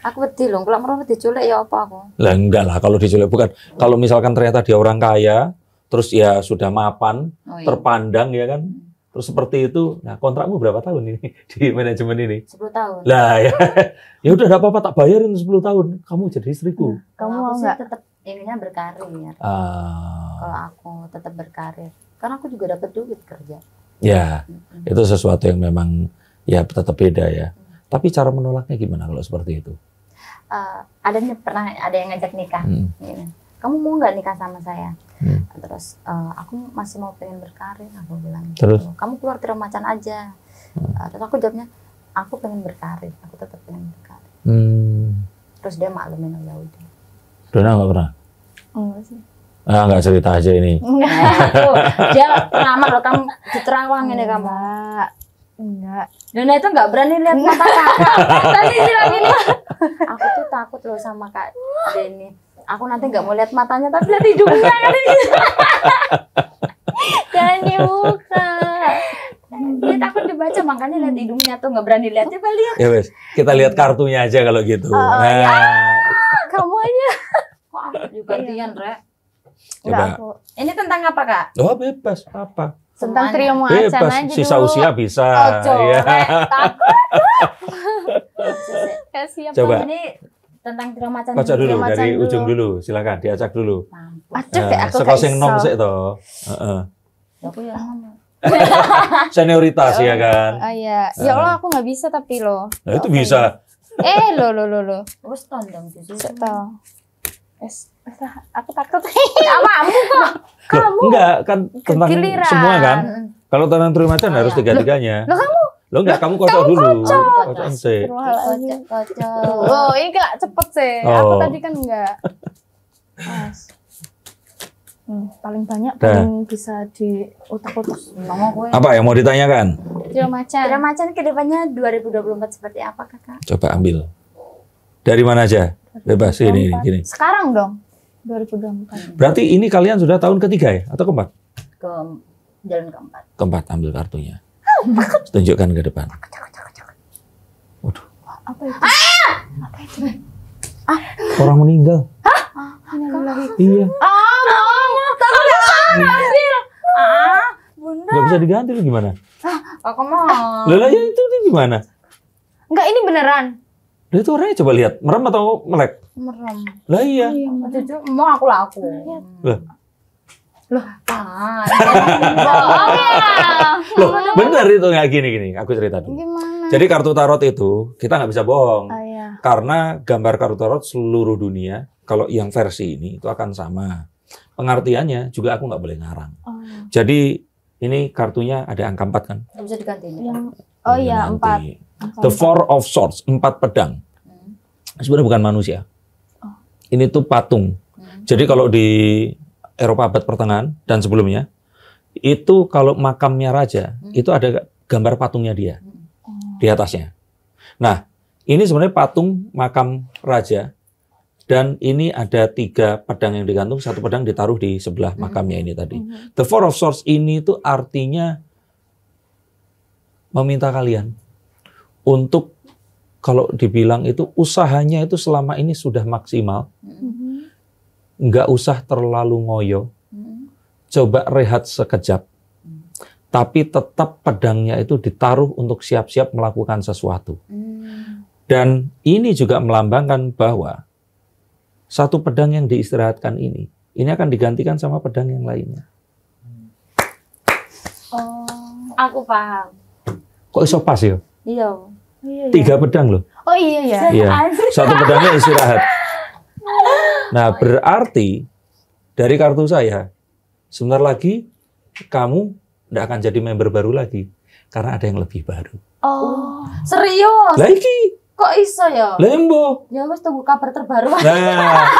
aku beti loh kalau merem diculik ya apa aku lah enggak lah kalau diculik bukan kalau hmm. misalkan ternyata dia orang kaya terus ya sudah mapan oh, iya. terpandang ya kan hmm. terus seperti itu nah kontrakmu berapa tahun ini (laughs) di manajemen ini sepuluh tahun lah ya (laughs) ya udah gak apa-apa tak bayarin sepuluh tahun kamu jadi istriku kamu mau enggak tetap ininya berkarir ah. kalau aku tetap berkarir karena aku juga dapat duit kerja ya hmm. itu sesuatu yang memang ya tetap beda ya hmm. tapi cara menolaknya gimana kalau seperti itu uh, ada yang pernah ada yang ngajak nikah hmm. Gini. Iya. kamu mau nggak nikah sama saya hmm. terus uh, aku masih mau pengen berkarir aku bilang gitu. terus kamu keluar dari macan aja hmm. terus aku jawabnya aku pengen berkarir aku tetap pengen berkarir hmm. terus dia maklumin oh, ya udah Dona nggak pernah enggak sih Ah, enggak cerita aja ini. Enggak, Dia lama loh kamu di Terawang ini kamu. Enggak. Enggak. Dan itu enggak berani lihat mata kakak. Tadi bilang ini. Aku tuh takut loh sama Kak Denny. Aku nanti enggak mau lihat matanya tapi lihat hidungnya kan. ini Jangan dibuka. Dia takut dibaca makanya lihat hidungnya tuh enggak berani lihat. Coba lihat. Ya wes, kita lihat kartunya aja kalau gitu. Oh, nah. Ya, kamu aja. Kok juga tian, Rek? Coba. Aku. Ini tentang apa kak? Oh bebas apa? Tentang trio mau bebas. aja Sisa usia bisa. Oh, coba. ya. Kasih Coba. Ini tentang trio macan baca dulu trio dari dulu. ujung dulu silakan diacak dulu acak nah, ya aku sekolah sing nom sih toh uh -uh. aku ya senioritas ya kan oh iya ya Allah aku nggak bisa tapi lo nah, itu okay. bisa eh lo lo lo lo wes dong gitu es aku takut (laughs) sama kamu kok kamu enggak kan tentang Giliran. semua kan kalau tentang terima macan oh, harus iya. tiga tiganya lo kamu lo enggak kamu kocok dulu kocok kocok kocok oh ini gak cepet sih oh. aku tadi kan enggak Mas. Hmm, paling banyak nah. paling bisa di otak-otak Apa yang mau ditanyakan? Trio Macan. Trio Macan kedepannya 2024 seperti apa kakak? Coba ambil. Dari mana aja? Bebas ini, gini. Sekarang dong. 2024. Berarti ini kalian sudah tahun ketiga ya atau keempat? Ke jalan keempat. Keempat ambil kartunya. Tunjukkan ke depan. Waduh. Apa itu? Ah! Apa itu? Ah. ah. Orang meninggal. Hah? Iya. Ah, iya. Ah, bunda. Gak bisa diganti lu gimana? Ah, aku mau. Lalu ya, itu gimana? Enggak, ini beneran. Dia itu orangnya coba lihat, merem atau melek? Merem. Lah iya. Cucu, iya, mau aku lah aku. Lah. Loh, apa? Bohong ya? Loh, bener itu nggak gini-gini. Aku cerita dulu. Gimana? Jadi kartu tarot itu kita nggak bisa bohong. Oh, iya. Karena gambar kartu tarot seluruh dunia, kalau yang versi ini itu akan sama. Pengertiannya juga aku nggak boleh ngarang. Oh. Jadi ini kartunya ada angka 4 kan? Bisa diganti. Iya. oh iya, empat. The Four of Swords, empat pedang. Hmm. Sebenarnya bukan manusia. Oh. Ini tuh patung. Hmm. Jadi kalau di Eropa abad pertengahan dan sebelumnya, itu kalau makamnya raja, hmm. itu ada gambar patungnya dia di atasnya. Nah, ini sebenarnya patung makam raja dan ini ada tiga pedang yang digantung, satu pedang ditaruh di sebelah makamnya ini tadi. The Four of Swords ini tuh artinya meminta kalian untuk kalau dibilang itu usahanya itu selama ini sudah maksimal, mm-hmm. nggak usah terlalu ngoyo, mm-hmm. coba rehat sekejap, tapi tetap pedangnya itu ditaruh untuk siap-siap melakukan sesuatu. Mm. Dan ini juga melambangkan bahwa satu pedang yang diistirahatkan ini, ini akan digantikan sama pedang yang lainnya. Oh, aku paham. Kok iso pas ya? Iya. Iya, iya, tiga pedang loh. Oh iya ya. iya. Satu pedangnya istirahat. Nah berarti dari kartu saya sebentar lagi kamu tidak akan jadi member baru lagi karena ada yang lebih baru. Oh serius? Lagi. Kok iso ya? Lembo. Ya wes tunggu kabar terbaru. Nah,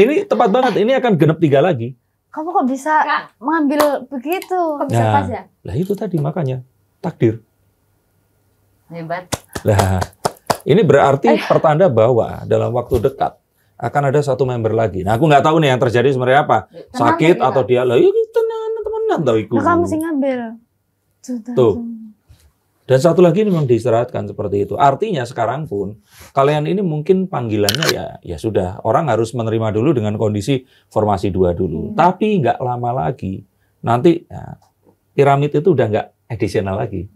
ini tepat banget. Ini akan genep tiga lagi. Kamu kok bisa Kak. mengambil begitu? Kok bisa nah, pas ya? Lah itu tadi makanya takdir. Hebat. Nah, ini berarti eh. pertanda bahwa dalam waktu dekat akan ada satu member lagi. Nah, aku nggak tahu nih yang terjadi sebenarnya apa. Tenang, Sakit atau dia lah, ya tenang temenan tahu iku. Nah, kamu sih ngambil. Tuh. Tuh. Dan satu lagi memang diistirahatkan seperti itu. Artinya sekarang pun kalian ini mungkin panggilannya ya ya sudah orang harus menerima dulu dengan kondisi formasi dua dulu. Hmm. Tapi nggak lama lagi nanti ya, piramid itu udah nggak additional lagi.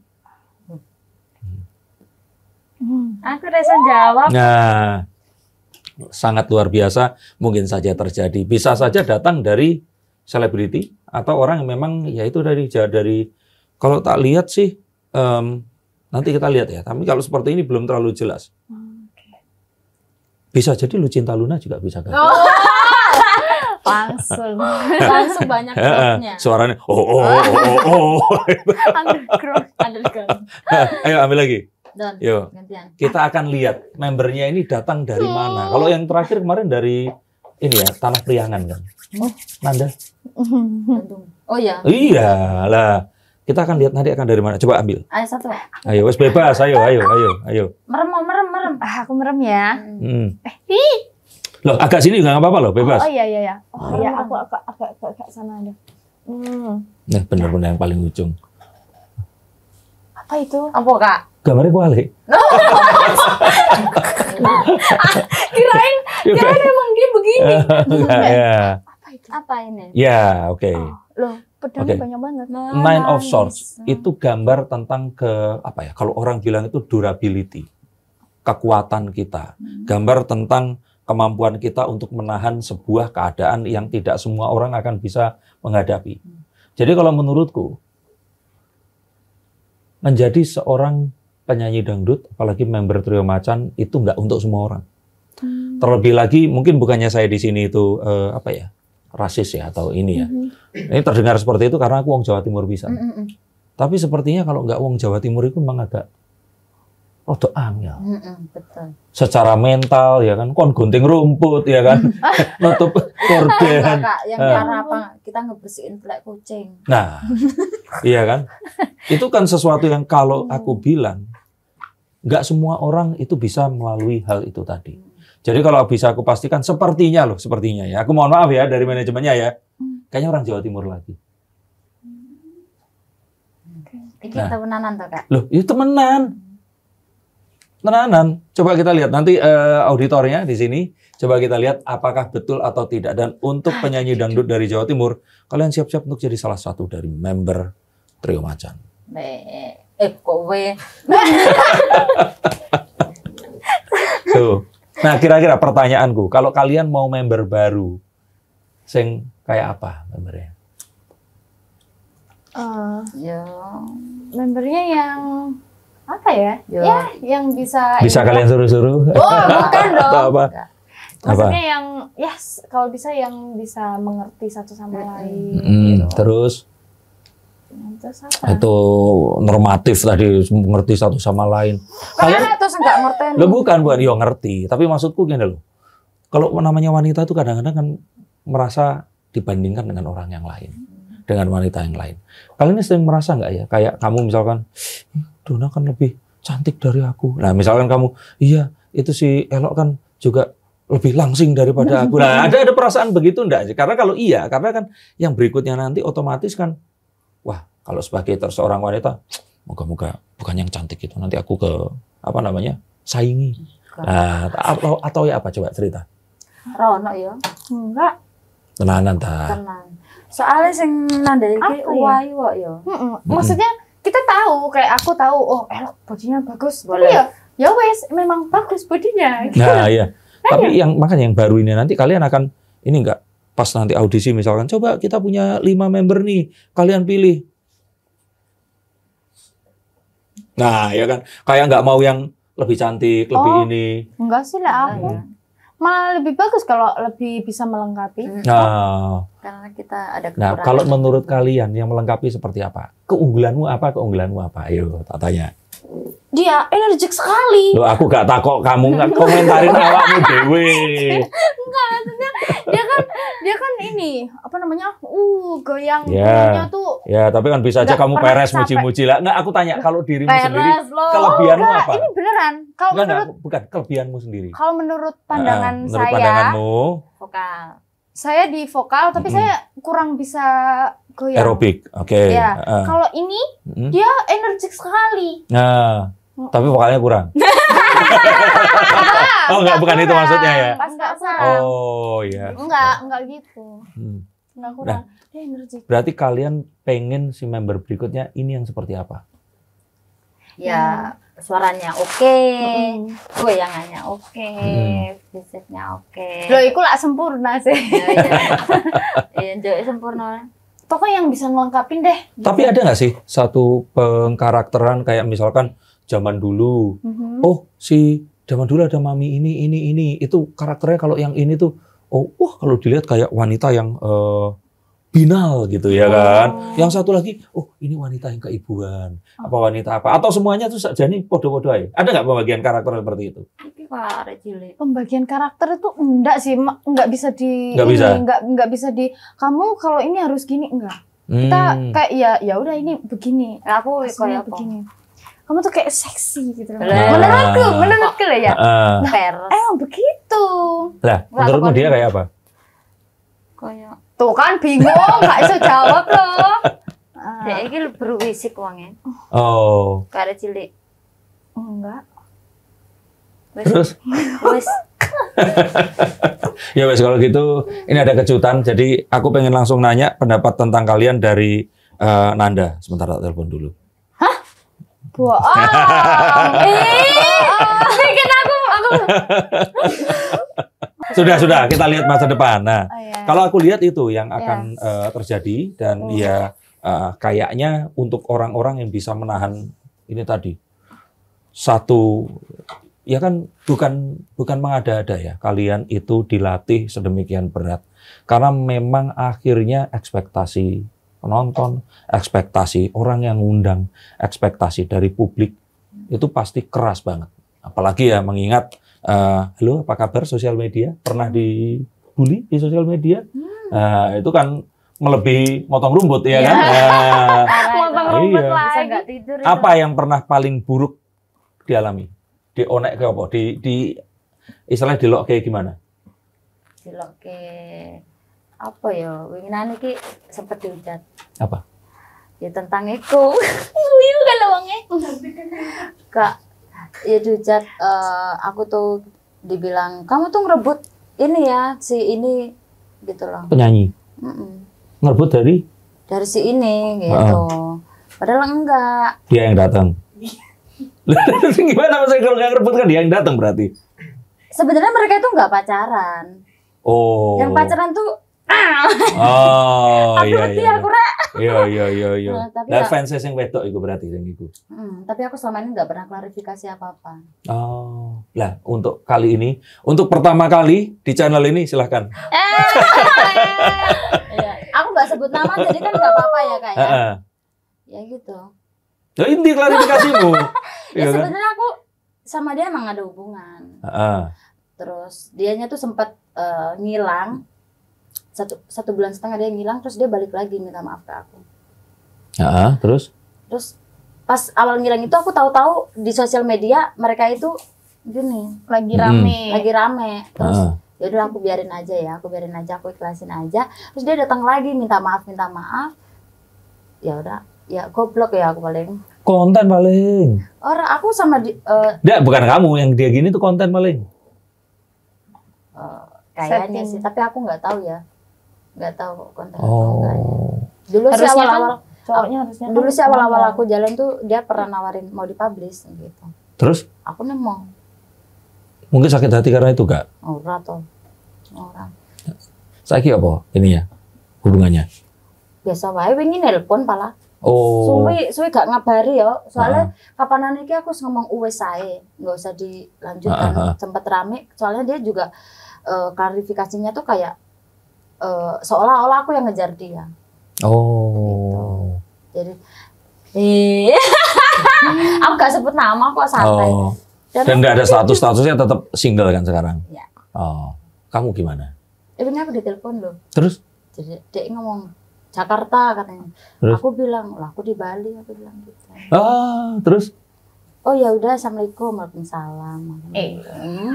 Aku rasa jawab. Nah, sangat luar biasa mungkin saja terjadi. Bisa saja datang dari selebriti atau orang yang memang ya itu dari dari kalau tak lihat sih um, nanti kita lihat ya. Tapi kalau seperti ini belum terlalu jelas. Bisa jadi lu cinta Luna juga bisa kan? Oh. (laughs) langsung (laughs) langsung banyak Suaranya oh oh oh oh. oh. oh. (laughs) underground. Ayo ambil lagi. Don. Yo. Gantian. Kita akan lihat membernya ini datang dari mana. Kalau yang terakhir kemarin dari ini ya tanah Priangan kan. Oh. Nanda. Oh ya. Iya lah. Kita akan lihat nanti akan dari mana. Coba ambil. Ayo satu. Ayo wes bebas. Ayo ayo ayo ayo. Merem merem merem. Ah, aku merem ya. Hmm. Eh. Loh agak sini nggak apa-apa loh bebas. Oh, oh iya iya iya. Oh, oh. iya aku agak agak agak sana ada. Hmm. Nah benar-benar yang paling ujung. Apa itu? Apa kak? gambarnya alih. (laughs) kirain, kirain emang dia begini. (laughs) Enggak, ya. Apa itu? Apa ini? Ya, oke. Okay. Oh, loh, pedang okay. banyak banget. Nice. Nine of Swords hmm. itu gambar tentang ke apa ya? Kalau orang bilang itu durability, kekuatan kita. Hmm. Gambar tentang kemampuan kita untuk menahan sebuah keadaan yang tidak semua orang akan bisa menghadapi. Hmm. Jadi kalau menurutku menjadi seorang penyanyi dangdut, apalagi member trio macan itu nggak untuk semua orang. Hmm. Terlebih lagi mungkin bukannya saya di sini itu uh, apa ya rasis ya atau ini ya. Hmm. Ini terdengar seperti itu karena aku wong Jawa Timur bisa. Hmm. hmm, hmm. Tapi sepertinya kalau nggak wong Jawa Timur itu memang agak oh angel. Mm betul. Secara mental ya kan, kon gunting rumput ya kan, (laughs) nutup korban. Kak, yang uh. apa kita ngebersihin flek kucing. Nah, iya kan. (laughs) Itu kan sesuatu yang kalau iya. aku bilang Nggak semua orang itu bisa melalui hal itu tadi. Jadi kalau bisa aku pastikan sepertinya loh, sepertinya ya. Aku mohon maaf ya dari manajemennya ya. Kayaknya orang Jawa Timur lagi. Ini nah. temenanan tuh kak. Loh, itu iya temenan. Temenanan. Coba kita lihat nanti uh, auditornya di sini. Coba kita lihat apakah betul atau tidak. Dan untuk ah, penyanyi dangdut dari Jawa Timur, kalian siap-siap untuk jadi salah satu dari member Trio Macan. Baik eh kok W so, nah kira-kira pertanyaanku kalau kalian mau member baru sing kayak apa membernya uh, ya membernya yang apa ya? Ya, ya yang bisa Bisa ya. kalian suruh-suruh? Oh, bukan (laughs) dong. Atau apa? Maksudnya apa? yang ya yes, kalau bisa yang bisa mengerti satu sama lain. Mm, gitu. Terus itu normatif tadi ngerti satu sama lain. Kalau itu enggak ngerti. Lo bukan bukan yo ngerti, tapi maksudku gini loh. Kalau namanya wanita itu kadang-kadang kan merasa dibandingkan dengan orang yang lain, dengan wanita yang lain. Kalian sering merasa nggak ya? Kayak kamu misalkan, Dona kan lebih cantik dari aku. Nah misalkan kamu, iya itu si Elok kan juga lebih langsing daripada aku. Nah, ada ada perasaan begitu enggak sih? Karena kalau iya, karena kan yang berikutnya nanti otomatis kan wah kalau sebagai seorang wanita, moga-moga bukan yang cantik itu nanti aku ke apa namanya saingi. Nah, atau oh, atau ya apa coba cerita? Rono ya, enggak. tenang nanti Tenan. Soalnya sing Nanda, iki ya? wah kok ya. Maksudnya kita tahu kayak aku tahu oh elok bodinya bagus. Boleh. iya, ya wes memang bagus bodinya. Nah, iya. (laughs) iya. Tapi yang makanya yang baru ini nanti kalian akan ini enggak pas nanti audisi misalkan coba kita punya lima member nih kalian pilih nah ya kan kayak nggak mau yang lebih cantik oh, lebih ini enggak sih lah aku hmm. malah lebih bagus kalau lebih bisa melengkapi hmm. nah karena kita ada nah kalau menurut kalian yang melengkapi seperti apa keunggulanmu apa keunggulanmu apa ayo tak tanya dia energik sekali. Loh, aku gak takut kamu nggak kan komentarin (laughs) awakmu dewe. Enggak, maksudnya dia kan dia kan ini apa namanya? Uh, goyang yeah. tuh. Ya, tapi kan bisa aja kamu peres muji-muji lah. aku tanya kalau dirimu peres, sendiri loh. kelebihanmu oh, apa? Ini beneran. Kalau menurut enggak, bukan kelebihanmu sendiri. Kalau menurut ah, pandangan nah, menurut saya pandanganmu vokal. Saya di vokal tapi mm -hmm. saya kurang bisa Goyang. Aerobik. Oke. Okay. Ya. Uh. Ah. Kalau ini hmm? dia energik sekali. Nah, uh. tapi vokalnya kurang. (laughs) oh enggak, bukan kurang. itu maksudnya ya. Pas enggak Oh iya. Enggak, enggak gitu. Hmm. Enggak nah, kurang. Nah, dia energik. Berarti kalian pengen si member berikutnya ini yang seperti apa? Ya, hmm. suaranya oke, okay, hmm. goyangannya oke, okay, hmm. fisiknya oke. Okay. Loh, iku sempurna sih. Iya, iya. (laughs) iya sempurna pokoknya yang bisa ngelengkapin deh. Gitu. Tapi ada nggak sih satu pengkarakteran kayak misalkan zaman dulu, mm-hmm. oh si zaman dulu ada mami ini ini ini itu karakternya kalau yang ini tuh oh wah kalau dilihat kayak wanita yang uh, binal gitu ya oh. kan. Oh. Yang satu lagi, oh ini wanita yang keibuan, oh. apa wanita apa, atau semuanya tuh jadi podo-podo aja. Ada nggak pembagian karakter seperti itu? Pembagian karakter itu enggak sih, enggak bisa di, enggak ini, enggak, enggak bisa di. Kamu kalau ini harus gini enggak? Hmm. Kita kayak ya ya udah ini begini. Aku kayak begini. Kamu tuh kayak seksi gitu. Nah. Menurutku, ah. menurutku lah ya. Uh. Nah, emang begitu. Lah, menurutmu dia kayak apa? Kayak Tuh kan bingung, gak bisa jawab loh. (laughs) Dek baru berwisik uangnya. Oh. ada cilik. Enggak. Wis. Terus? Wis. (laughs) ya wes kalau gitu ini ada kejutan jadi aku pengen langsung nanya pendapat tentang kalian dari uh, Nanda sebentar tak telepon dulu hah bohong eh (laughs) oh. bikin aku aku sudah sudah kita lihat masa depan. Nah, oh, yeah. kalau aku lihat itu yang iya. akan uh, terjadi dan oh. ya uh, kayaknya untuk orang-orang yang bisa menahan ini tadi satu ya kan bukan bukan mengada-ada ya kalian itu dilatih sedemikian berat karena memang akhirnya ekspektasi penonton, ekspektasi orang yang undang, ekspektasi dari publik itu pasti keras banget. Apalagi ya mengingat uh, halo apa kabar sosial media? Pernah dibully di sosial media? Hmm. Uh, itu kan melebihi motong rumput ya, kan? Uh, (laughs) motong rumput iya. lagi. Apa yang pernah paling buruk dialami? Dionek ke apa? Di di istilahnya dilok kayak gimana? Dilok ke apa ya? Winginan ki sempet dihujat. Apa? Ya tentang itu kalau (laughs) wonge. Kak ya jujak uh, aku tuh dibilang kamu tuh ngerebut ini ya si ini gitu loh penyanyi mm -mm. ngerebut dari dari si ini gitu uh. padahal enggak dia yang datang (laughs) gimana maksudnya kalau nggak ngerebut kan dia yang datang berarti sebenarnya mereka itu nggak pacaran oh yang pacaran tuh Oh, Aduh, iya, iya iya. Aku rek. Iya iya iya iya. Nah, lah ya. fans sing wedok iku berarti sing iku. Hmm, tapi aku selama ini nggak pernah klarifikasi apa-apa. Oh. Lah, untuk kali ini, untuk pertama kali di channel ini silahkan. Eh, iya. Aku nggak sebut nama jadi kan nggak apa-apa ya, Kak ya. Ya gitu. (laughs) Ya inti klarifikasimu. ya, kan? sebenarnya aku sama dia emang ada hubungan. Uh. Terus dianya tuh sempat uh, eh, ngilang satu satu bulan setengah dia ngilang terus dia balik lagi minta maaf ke aku uh terus terus pas awal ngilang itu aku tahu-tahu di sosial media mereka itu gini lagi hmm. rame hmm. lagi rame terus uh aku biarin aja ya aku biarin aja aku ikhlasin aja terus dia datang lagi minta maaf minta maaf ya udah ya goblok ya aku paling konten paling orang aku sama di uh, eh, dia bukan kamu yang dia gini tuh konten paling uh, kayaknya sih tapi aku nggak tahu ya nggak tahu kok kontrak oh. atau Dulu sih kan awal-awal kan, cowoknya oh, harusnya dulu kan sih awal-awal aku jalan tuh dia pernah nawarin mau dipublish gitu. Terus? Aku nemu. Mungkin sakit hati karena itu kak orang toh. orang Saiki apa ya Hubungannya? Biasa wae wingi nelpon pala. Oh. Suwi suwi gak ngabari ya. Soalnya uh -huh. Ah. kapanan ini aku ngomong uwes sae, nggak usah dilanjutkan. Uh ah, -huh. Ah, Sempat rame, soalnya dia juga uh, klarifikasinya tuh kayak uh, seolah-olah aku yang ngejar dia. Oh. Gitu. Jadi eh (laughs) aku gak sebut nama kok santai. Oh. Dan, Dan gak ada status-statusnya tetap single kan sekarang? Iya. Oh. Kamu gimana? Eh ini aku ditelepon loh. Terus? Jadi dia ngomong Jakarta katanya. Terus? Aku bilang, lah aku di Bali aku bilang gitu. Ah, terus? Oh ya udah, assalamualaikum, waalaikumsalam. Eh,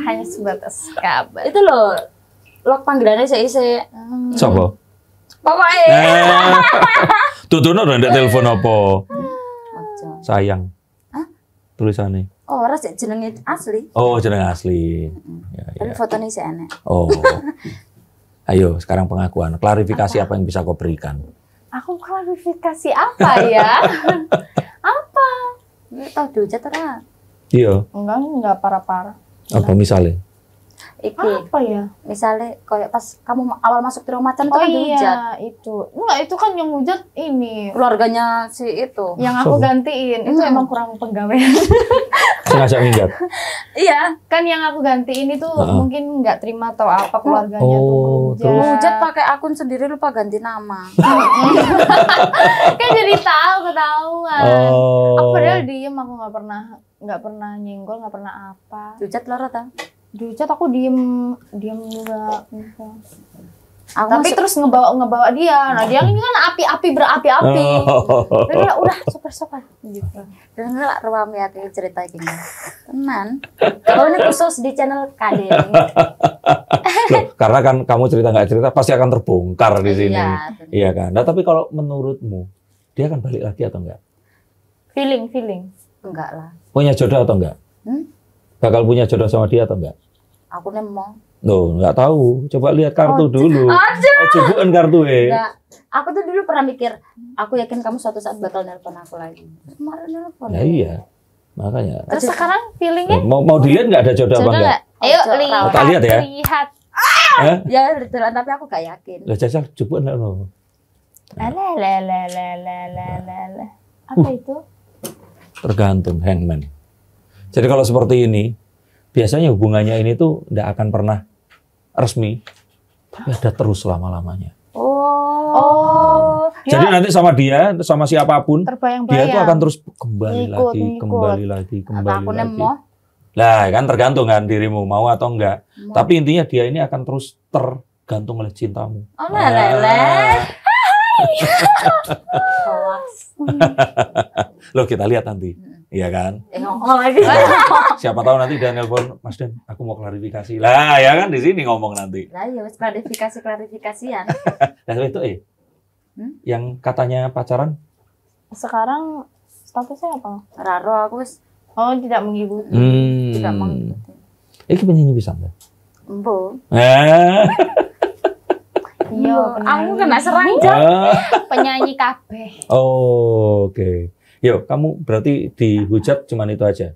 hanya sebatas kabar. Itu loh lo panggilannya saya isi. Coba. Hmm. Siapa? Pokoknya. Eh. Tutur (laughs) dong telepon apa? Sayang. Tulisannya. Oh, ora sik jenenge asli. Oh, jeneng asli. Ya, ya, Tapi ya. fotone sik enak. Oh. (laughs) Ayo, sekarang pengakuan. Klarifikasi apa, yang bisa kau berikan? Aku klarifikasi apa ya? (laughs) apa? Tahu dihujat ora? Iya. Enggak, enggak parah-parah. Apa misalnya? iki apa ya misalnya kayak pas kamu awal masuk trio macan oh, itu kan iya, dihujat itu enggak itu kan yang hujat ini keluarganya si itu yang aku gantiin itu hmm. emang kurang pegawai (laughs) sengaja ngejat (laughs) iya kan yang aku gantiin itu uh mungkin nggak terima atau apa keluarganya oh, tuh hujat pakai akun sendiri lupa ganti nama kan jadi tahu ketahuan oh. aku padahal diem aku nggak pernah nggak pernah nyenggol nggak pernah apa hujat lah rata di chat aku diem diem juga Aku tapi terus ngebawa ngebawa dia nah dia ini kan api-api berapi-api oh. dia udah super super gitu dan nggak ruam ya kayak cerita gini tenan kalau ini khusus di channel KD (laughs) Loh, karena kan kamu cerita nggak cerita pasti akan terbongkar di iya, sini iya, iya kan nah tapi kalau menurutmu dia akan balik lagi atau enggak feeling feeling enggak lah punya jodoh atau enggak hmm? bakal punya jodoh sama dia atau enggak Aku nemong. Loh, nggak tahu. Coba lihat kartu oh, dulu. (laughs) Aja. Eh, kartu eh. Aku tuh dulu pernah mikir, aku yakin kamu suatu saat bakal nelpon aku lagi. Kemarin nelpon. Ya, iya. Makanya. Terus Aduh. sekarang feelingnya? Mau mau dilihat nggak ada jodoh, jodoh apa enggak? Ayo lihat. Kita lihat ya. Lihat. Ah! Ya, betulan tapi aku gak yakin. Lah, jajal coba enggak lo. Apa itu? Tergantung hangman. Jadi kalau seperti ini, biasanya hubungannya ini tuh tidak akan pernah resmi, tapi ada terus lama-lamanya. Oh. oh. Jadi ya. nanti sama dia, sama siapapun, dia itu akan terus kembali ngikut, lagi, ngikut. kembali lagi, kembali Apa lagi. Nah, Lah kan tergantung kan dirimu mau atau enggak. Mau. Tapi intinya dia ini akan terus tergantung oleh cintamu. Oh nah. leleh. (laughs) Loh kita lihat nanti. Hmm. Iya kan? Eh, lagi. Nah, siapa tahu nanti dia pun Mas Den, aku mau klarifikasi. Lah, ya kan di sini ngomong nanti. Lah, ya wis klarifikasi klarifikasian. Dan (laughs) itu eh. Hmm? Yang katanya pacaran? Sekarang statusnya apa? Raro, aku wis Oh, tidak mengikuti. Hmm. Tidak mengikuti. Eh penyanyi bisa enggak? Embo. Eh. Iya, iya, aku kena serang ah. Penyanyi kabeh. Oh, oke. Okay yo kamu berarti dihujat cuma itu aja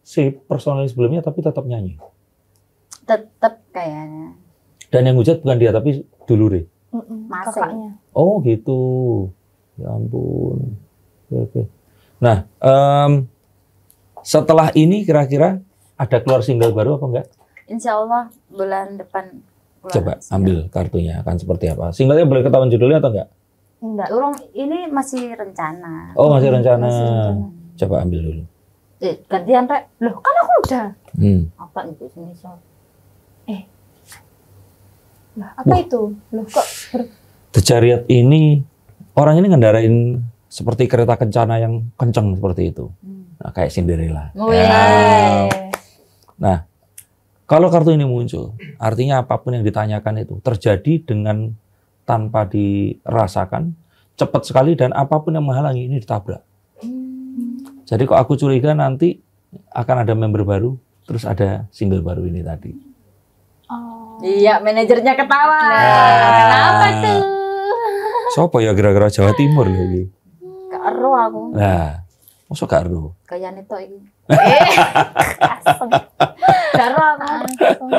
si personalis sebelumnya tapi tetap nyanyi tetap kayaknya dan yang hujat bukan dia tapi dulu kakaknya oh gitu ya ampun oke nah um, setelah ini kira-kira ada keluar single baru apa enggak Insya Allah bulan depan bulan coba ambil kartunya akan seperti apa singlenya boleh ketahuan judulnya atau enggak Enggak, urung ini masih rencana. Oh, masih rencana. Masih Coba ambil dulu. Eh, gantian rek. Loh, kan aku udah. Hmm. Apa itu sini so? Eh. Lah, apa Wah. itu? Loh, kok ber... The Chariot ini orang ini ngendarain seperti kereta kencana yang kenceng seperti itu. Hmm. Nah, kayak Cinderella. Oh, ya. Yeah. Nah, kalau kartu ini muncul, artinya apapun yang ditanyakan itu terjadi dengan tanpa dirasakan, cepat sekali dan apapun yang menghalangi ini ditabrak. Hmm. Jadi kok aku curiga nanti akan ada member baru, terus ada single baru ini tadi. Oh. Iya, manajernya ketawa. Nah, kenapa tuh? (laughs) Sopo ya gara-gara Jawa Timur lagi. Gitu. Karo aku. Nah, masuk karo. Kayak neto ini. (laughs) Eh, apa aku.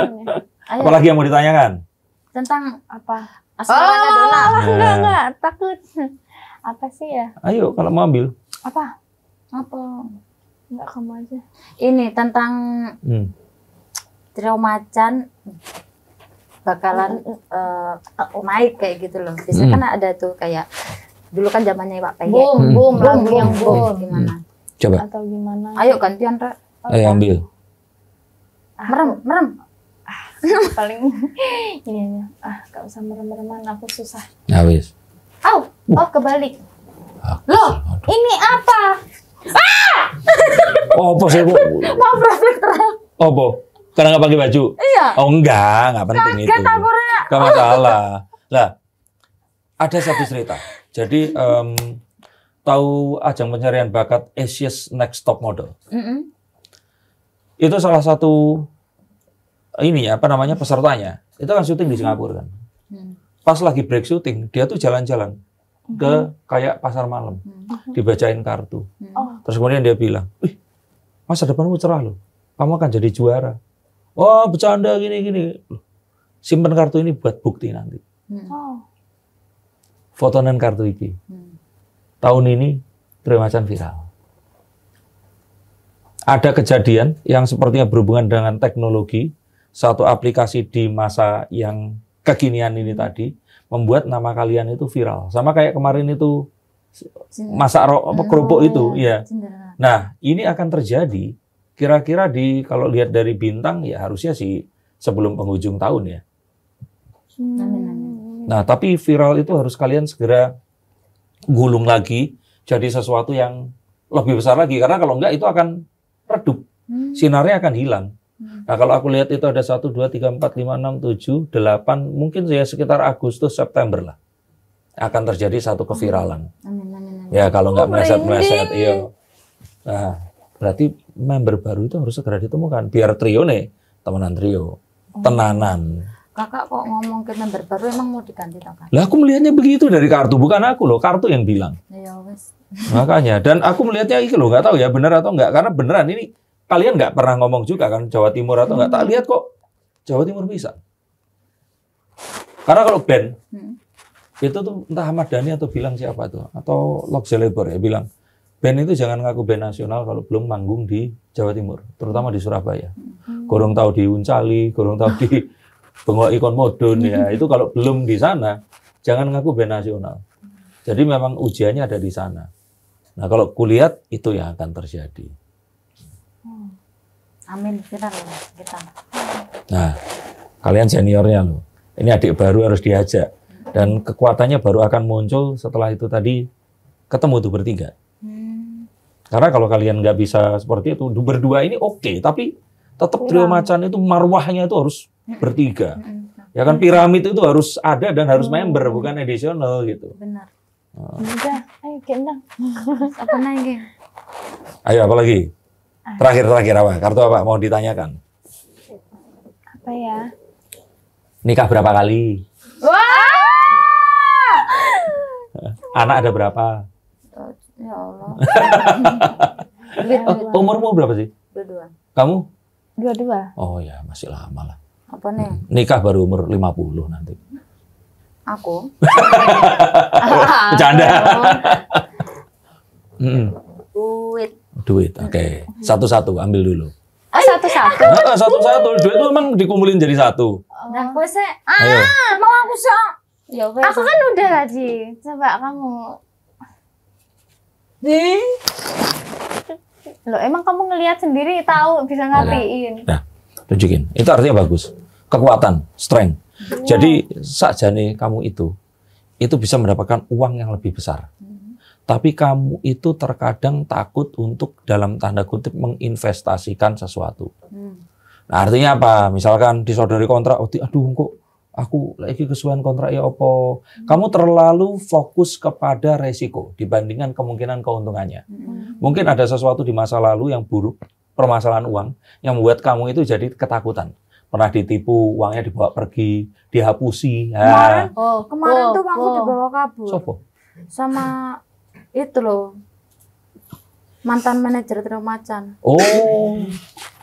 Apalagi yang mau ditanyakan? Tentang apa? Asalnya oh, dona. Enggak, enggak, iya. takut. (laughs) Apa sih ya? Ayo kalau mau ambil. Apa? Apa? Enggak kamu aja. Ini tentang hmm. traumacan bakalan uh, naik kayak gitu loh. Biasanya hmm. kan ada tuh kayak dulu kan zamannya Pak Peggy. Boom, hmm. boom, boom, lagu yang boom. boom. Gimana? Coba. Atau gimana? Ayo gantian, Rek. Ayo ambil. Merem, merem. (laughs) paling (laughs) ini ah gak usah merem-mereman aku susah nah wis oh oh kebalik aku loh aduh. ini apa ah oh apa sih bu (laughs) mau profiterol apa karena nggak pakai baju iya oh enggak nggak penting Kaget itu aku nggak masalah lah ada satu cerita jadi um, tahu ajang pencarian bakat Asia's Next Top Model mm -hmm. itu salah satu ini ya apa namanya pesertanya itu kan syuting di hmm. Singapura kan. Hmm. Pas lagi break syuting dia tuh jalan-jalan ke hmm. kayak pasar malam, dibacain kartu. Oh. Terus kemudian dia bilang, "Ih, masa depanmu cerah loh. Kamu akan jadi juara." oh, bercanda gini-gini. Simpen kartu ini buat bukti nanti. Oh. Foto dan kartu ini Tahun ini Trimacan viral. Ada kejadian yang sepertinya berhubungan dengan teknologi, satu aplikasi di masa yang kekinian ini hmm. tadi membuat nama kalian itu viral. Sama kayak kemarin itu masa ro- kerupuk itu, ya. Nah, ini akan terjadi kira-kira di kalau lihat dari bintang ya harusnya sih sebelum penghujung tahun ya. Hmm. Nah, tapi viral itu harus kalian segera gulung lagi jadi sesuatu yang lebih besar lagi karena kalau enggak itu akan redup. Hmm. Sinarnya akan hilang. Nah kalau aku lihat itu ada 1, 2, 3, 4, 5, 6, 7, 8, mungkin ya sekitar Agustus, September lah. Akan terjadi satu hmm. keviralan. Ya kalau nggak oh, meleset-meleset, iya. Nah, berarti member baru itu harus segera ditemukan. Biar trio nih, temenan trio. Oh. Tenanan. Kakak kok ngomong ke member baru emang mau diganti kakak? Lah aku melihatnya begitu dari kartu, bukan aku loh, kartu yang bilang. Iya, Makanya dan aku melihatnya itu loh, nggak tahu ya benar atau enggak. karena beneran ini Kalian nggak pernah ngomong juga kan Jawa Timur atau nggak? Hmm. Tak lihat kok Jawa Timur bisa. Karena kalau band hmm. itu tuh entah Ahmad Dhani atau bilang siapa tuh atau Lok Celebor ya bilang band itu jangan ngaku band nasional kalau belum manggung di Jawa Timur, terutama di Surabaya. Hmm. Gorong tahu di Uncali, gorong tahu di (laughs) Bengok Ikon Modun ya. Itu kalau belum di sana jangan ngaku band nasional. Jadi memang ujiannya ada di sana. Nah, kalau kulihat itu yang akan terjadi. Hmm. Amin, kita ya, kita. Nah, kalian seniornya loh. Ini adik baru harus diajak dan kekuatannya baru akan muncul setelah itu tadi ketemu tuh bertiga. Hmm. Karena kalau kalian nggak bisa seperti itu, berdua ini oke, okay, tapi tetap trio macan itu marwahnya itu harus bertiga. Hmm. Ya kan piramid itu harus ada dan harus hmm. member bukan additional gitu. Benar. Nah. (laughs) ayo apa lagi? Ayo apa lagi? Terakhir terakhir apa? Kartu apa mau ditanyakan? Apa ya? Nikah berapa kali? Wah! Anak ada berapa? Ya Allah. (laughs) Ya umurmu berapa sih? Dua-dua. Kamu? Dua-dua. Oh ya, masih lama lah. Apa nih? Hmm. Nikah baru umur 50 nanti. Aku? (laughs) Bercanda. (laughs) Hmm. Duit duit. Oke, okay. satu-satu ambil dulu. Oh, iya. satu-satu. satu-satu. Duit itu memang dikumpulin jadi satu. Nah, aku se ah, mau aku se Ya, aku, aku kan udah tadi. Coba kamu. Nih. Loh, emang kamu ngelihat sendiri tahu bisa nah, ngertiin. Nah, tunjukin. Itu artinya bagus. Kekuatan, strength. Jadi sakjane kamu itu itu bisa mendapatkan uang yang lebih besar. Tapi kamu itu terkadang takut untuk dalam tanda kutip menginvestasikan sesuatu. Hmm. Nah, artinya apa? Misalkan disodori kontrak, oh, aduh kok aku lagi kesuaian kontrak ya opo. Hmm. Kamu terlalu fokus kepada resiko dibandingkan kemungkinan keuntungannya. Hmm. Mungkin ada sesuatu di masa lalu yang buruk, permasalahan uang yang membuat kamu itu jadi ketakutan pernah ditipu uangnya dibawa pergi dihapusi kemarin, ya. oh, kemarin oh, tuh aku oh. dibawa kabur Sopo? sama itu loh mantan manajer Trio Macan. Oh.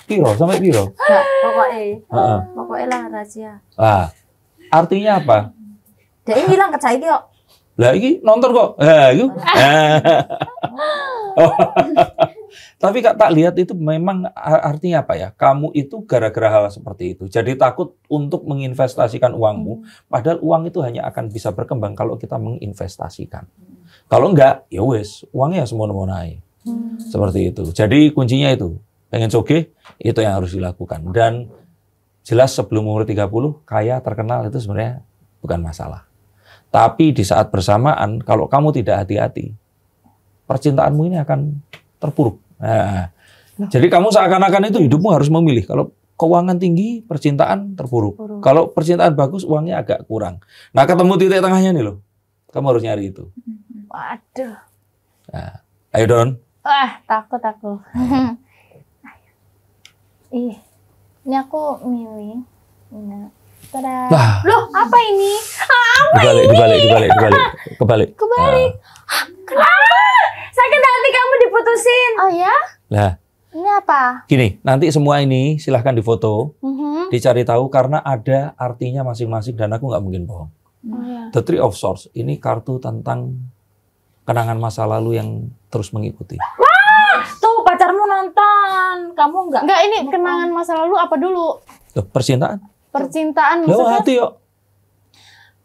Piro sampai piro? Enggak, pokoknya. pokok Pokoknya lah rahasia. Ah. Artinya apa? Dia ini bilang ke saya kok. Lah ini nonton kok. Ha, itu. (laughs) Ah. Oh. (laughs) Tapi Kak tak lihat itu memang artinya apa ya? Kamu itu gara-gara hal seperti itu. Jadi takut untuk menginvestasikan uangmu, hmm. padahal uang itu hanya akan bisa berkembang kalau kita menginvestasikan. Kalau enggak, ya wes, uangnya semua mau naik. Hmm. Seperti itu. Jadi kuncinya itu, pengen coge itu yang harus dilakukan. Dan jelas sebelum umur 30, kaya terkenal itu sebenarnya bukan masalah. Tapi di saat bersamaan, kalau kamu tidak hati-hati, percintaanmu ini akan terpuruk. Nah, Jadi kamu seakan-akan itu hidupmu harus memilih. Kalau keuangan tinggi, percintaan terpuruk. Buruk. Kalau percintaan bagus, uangnya agak kurang. Nah, ketemu titik tengahnya nih loh. Kamu harus nyari itu. Hmm. Waduh. Nah, ayo Don. Ah, takut aku. (laughs) Ih, ini aku milih. Nah. Tadah. Loh, apa ini? Ah, apa dibalik, ini? Dibalik, dibalik, dibalik, (laughs) kebalik. Kebalik. Ah. Kenapa? Ah, sakit hati kamu diputusin. Oh ya? Nah. Ini apa? Gini, nanti semua ini silahkan difoto, mm-hmm. dicari tahu karena ada artinya masing-masing dan aku nggak mungkin bohong. Oh, ya. The Three of Swords ini kartu tentang kenangan masa lalu yang terus mengikuti. Wah, tuh pacarmu nonton, kamu enggak? Enggak, ini nonton. kenangan masa lalu apa dulu? Tuh percintaan. Percintaan maksudnya? hati yuk.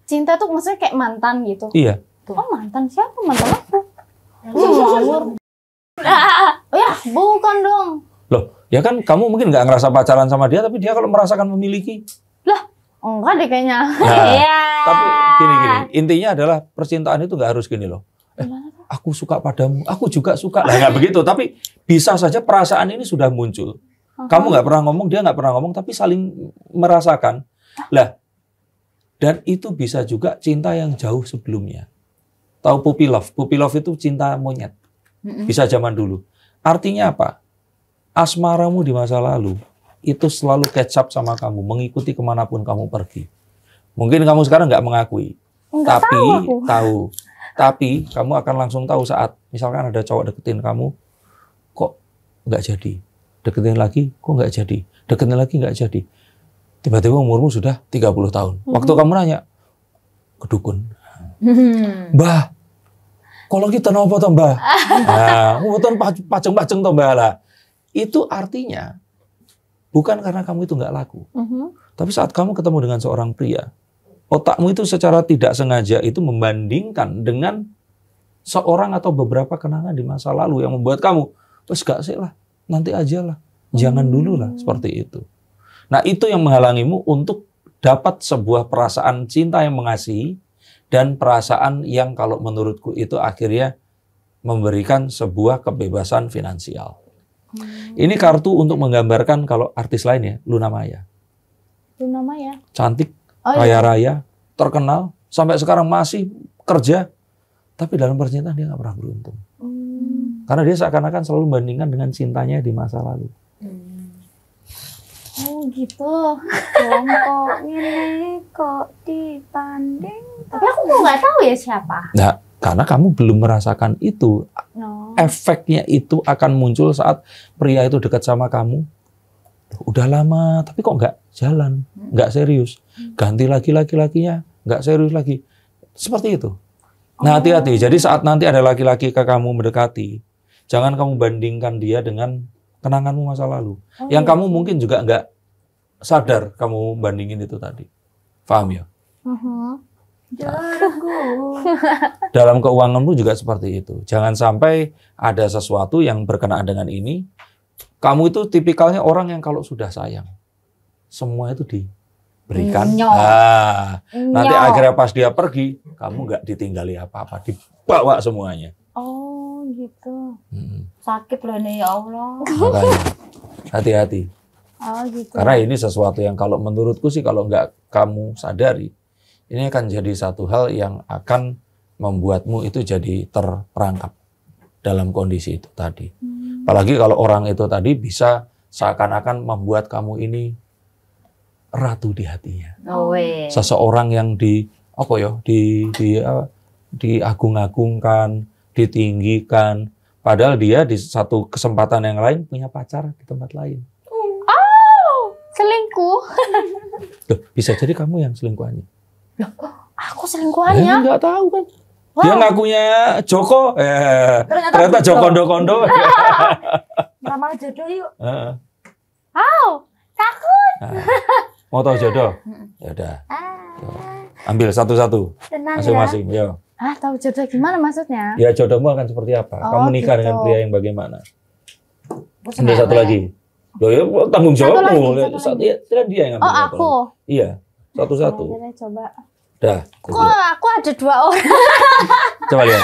Cinta tuh maksudnya kayak mantan gitu. Iya. Tuh. Oh mantan siapa? Mantan aku. (laughs) Oh ya, bukan dong. Loh, ya kan kamu mungkin nggak ngerasa pacaran sama dia, tapi dia kalau merasakan memiliki. Lah, enggak deh kayaknya. Nah, (laughs) iya. tapi gini-gini, intinya adalah percintaan itu nggak harus gini loh aku suka padamu, aku juga suka. Nah, nggak begitu, tapi bisa saja perasaan ini sudah muncul. Kamu nggak pernah ngomong, dia nggak pernah ngomong, tapi saling merasakan. Lah, dan itu bisa juga cinta yang jauh sebelumnya. Tahu puppy love? Puppy love itu cinta monyet. Bisa zaman dulu. Artinya apa? Asmaramu di masa lalu itu selalu catch up sama kamu, mengikuti kemanapun kamu pergi. Mungkin kamu sekarang nggak mengakui, Enggak tapi tahu, tahu tapi kamu akan langsung tahu saat misalkan ada cowok deketin kamu, kok nggak jadi. Deketin lagi, kok nggak jadi. Deketin lagi nggak jadi. Tiba-tiba umurmu sudah 30 tahun. Mm -hmm. Waktu kamu nanya, kedukun. Hmm. Mbah, kalau kita nopo to mbah? (laughs) Nah, ngutan pajeng paceng to mbah lah. Itu artinya bukan karena kamu itu nggak laku. Mm -hmm. Tapi saat kamu ketemu dengan seorang pria Otakmu itu secara tidak sengaja itu membandingkan dengan seorang atau beberapa kenangan di masa lalu yang membuat kamu, terus gak sih lah, nanti aja lah, jangan hmm. dulu lah, seperti itu. Nah itu yang menghalangimu untuk dapat sebuah perasaan cinta yang mengasihi dan perasaan yang kalau menurutku itu akhirnya memberikan sebuah kebebasan finansial. Hmm. Ini kartu untuk menggambarkan kalau artis lainnya Luna Maya. Luna Maya. Cantik, Oh, kaya-raya, iya. terkenal, sampai sekarang masih kerja, tapi dalam percintaan dia nggak pernah beruntung. Hmm. Karena dia seakan-akan selalu membandingkan dengan cintanya di masa lalu. Hmm. Oh gitu. Kelompok ini kok dibanding. Tapi aku kok nggak tahu ya siapa. Nah, karena kamu belum merasakan itu. No. Efeknya itu akan muncul saat pria itu dekat sama kamu, udah lama tapi kok nggak jalan, nggak hmm. serius. Hmm. Ganti lagi laki-lakinya, nggak serius lagi. Seperti itu. Nah oh. hati-hati. Jadi saat nanti ada laki-laki ke kamu mendekati, jangan kamu bandingkan dia dengan kenanganmu masa lalu. Oh. yang kamu mungkin juga nggak sadar kamu bandingin itu tadi. Paham ya? Nah, (laughs) Dalam keuanganmu juga seperti itu. Jangan sampai ada sesuatu yang berkenaan dengan ini, kamu itu tipikalnya orang yang kalau sudah sayang, semua itu diberikan. Mm, nyok. Nah, Nyok. nanti akhirnya pas dia pergi, kamu nggak ditinggali apa-apa, dibawa semuanya. Oh gitu. Hmm. Sakit loh ini ya Allah. Hati-hati. Oh, gitu. Karena ini sesuatu yang kalau menurutku sih kalau nggak kamu sadari, ini akan jadi satu hal yang akan membuatmu itu jadi terperangkap dalam kondisi itu tadi. Hmm. Apalagi kalau orang itu tadi bisa seakan-akan membuat kamu ini ratu di hatinya. Oh, Seseorang yang di apa ya di di uh, diagung-agungkan, ditinggikan, padahal dia di satu kesempatan yang lain punya pacar di tempat lain. Oh, selingkuh. Loh, bisa jadi kamu yang selingkuhannya. Loh, aku selingkuhannya? Eh, enggak tahu kan. Wow. Dia ngakunya Joko, eh, ternyata, ternyata Joko Kondo Kondo. (laughs) Ramal (laughs) jodoh yuk. Uh. Wow, takut. Nah, mau tau jodoh? Ya udah. Uh. Ambil satu-satu. Ya. Masing-masing. Ya. Ah, tahu jodoh gimana maksudnya? Ya jodohmu akan seperti apa? Oh, Kamu nikah gitu. dengan pria yang bagaimana? Ambil satu lagi. Loh ya tanggung jawabmu. Satu, lagi, satu, satu, lagi. satu ya, dia yang ambil. Oh, aku. Iya. Satu-satu. Coba. Dah. Kok aku ada dua orang? (laughs) Coba lihat.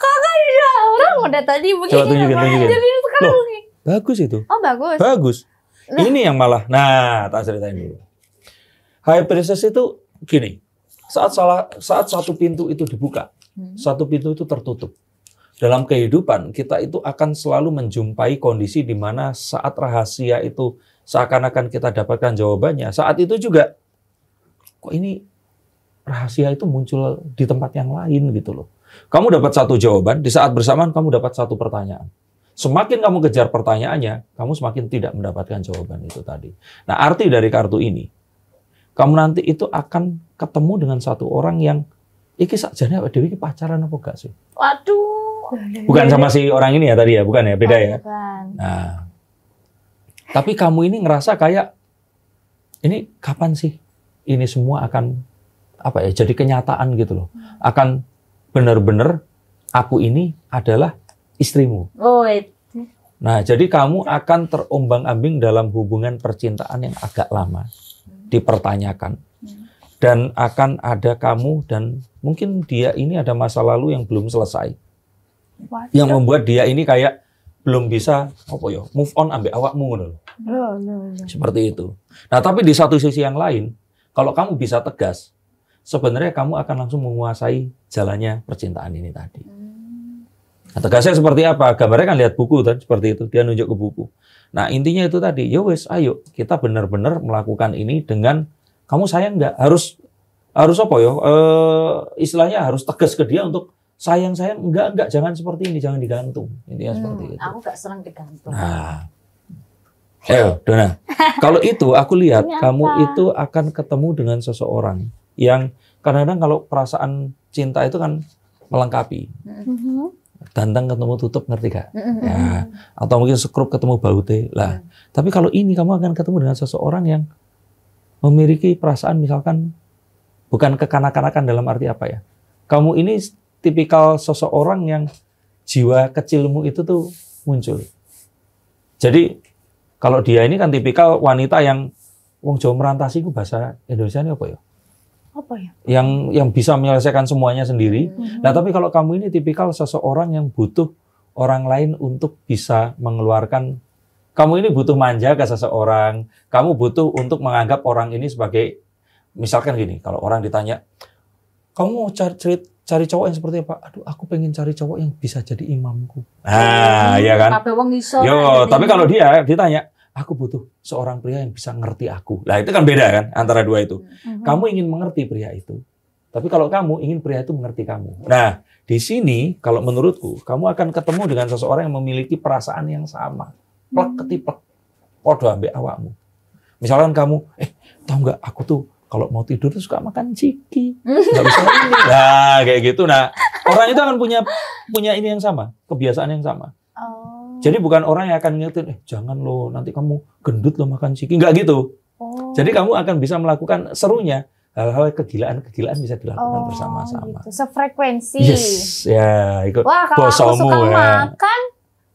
Kok aku ada dua orang udah tadi begini. Coba tunjukin, tunjukin. Jadi sekarang Loh, begini. Bagus itu. Oh bagus. Bagus. Nah. Ini yang malah. Nah, tak ceritain dulu. High priestess itu gini. Saat salah saat satu pintu itu dibuka, hmm. satu pintu itu tertutup. Dalam kehidupan kita itu akan selalu menjumpai kondisi di mana saat rahasia itu seakan-akan kita dapatkan jawabannya. Saat itu juga kok ini rahasia itu muncul di tempat yang lain gitu loh. Kamu dapat satu jawaban, di saat bersamaan kamu dapat satu pertanyaan. Semakin kamu kejar pertanyaannya, kamu semakin tidak mendapatkan jawaban itu tadi. Nah, arti dari kartu ini, kamu nanti itu akan ketemu dengan satu orang yang iki sajane, awake dhewe pacaran apa gak sih? Waduh. Bukan sama si orang ini ya tadi ya, bukan ya, beda ya. Nah. Tapi kamu ini ngerasa kayak ini kapan sih ini semua akan apa ya jadi kenyataan gitu loh akan benar-benar aku ini adalah istrimu. Oh, itu. Nah, jadi kamu akan terombang-ambing dalam hubungan percintaan yang agak lama, dipertanyakan, dan akan ada kamu dan mungkin dia ini ada masa lalu yang belum selesai, What? yang membuat dia ini kayak belum bisa apa ya move on ambil awakmu loh. Seperti itu. Nah, tapi di satu sisi yang lain, kalau kamu bisa tegas, sebenarnya kamu akan langsung menguasai jalannya percintaan ini tadi. Nah, hmm. tegasnya seperti apa? Gambarnya kan lihat buku tadi seperti itu. Dia nunjuk ke buku. Nah intinya itu tadi, ya wes ayo kita benar-benar melakukan ini dengan kamu sayang nggak? Harus harus apa yo ya? E, eh, istilahnya harus tegas ke dia untuk sayang sayang enggak enggak jangan seperti ini jangan digantung ini hmm, seperti itu. Aku gak senang digantung. Nah, eh Dona. Kalau itu aku lihat kamu itu akan ketemu dengan seseorang yang kadang-kadang kalau perasaan cinta itu kan melengkapi. Dandang mm-hmm. ketemu tutup ngerti gak? Mm-hmm. Ya. Atau mungkin sekrup ketemu baute lah. Mm-hmm. Tapi kalau ini kamu akan ketemu dengan seseorang yang memiliki perasaan misalkan bukan kekanak-kanakan dalam arti apa ya? Kamu ini tipikal seseorang yang jiwa kecilmu itu tuh muncul. Jadi kalau dia ini kan tipikal wanita yang wong Jawa merantasi ku bahasa Indonesia ini apa ya? apa ya? Yang yang bisa menyelesaikan semuanya sendiri. Hmm. Nah, tapi kalau kamu ini tipikal seseorang yang butuh orang lain untuk bisa mengeluarkan kamu ini butuh manja ke seseorang, kamu butuh untuk menganggap orang ini sebagai misalkan gini, kalau orang ditanya, "Kamu mau cari cari, cari cowok yang seperti apa?" Aduh, aku pengen cari cowok yang bisa jadi imamku. Ah, hmm, kan? Yo, kan, tapi kalau dia ditanya, aku butuh seorang pria yang bisa ngerti aku. Nah, itu kan beda kan antara dua itu. Mm-hmm. Kamu ingin mengerti pria itu, tapi kalau kamu ingin pria itu mengerti kamu. Nah, di sini kalau menurutku kamu akan ketemu dengan seseorang yang memiliki perasaan yang sama. Plek mm-hmm. ketiplek. Podo ambek awakmu. Misalnya kamu, eh, tau nggak aku tuh kalau mau tidur tuh suka makan ciki. Nggak bisa ini. (laughs) Nah, kayak gitu. Nah, orang itu akan punya punya ini yang sama, kebiasaan yang sama. Jadi bukan orang yang akan ngingetin, eh jangan lo nanti kamu gendut lo makan ciki. Enggak gitu. Oh. Jadi kamu akan bisa melakukan serunya hal-hal kegilaan-kegilaan bisa dilakukan oh, bersama-sama. Gitu. Sefrekuensi. Yes, ya ikut. Wah, kalau aku suka ya. makan,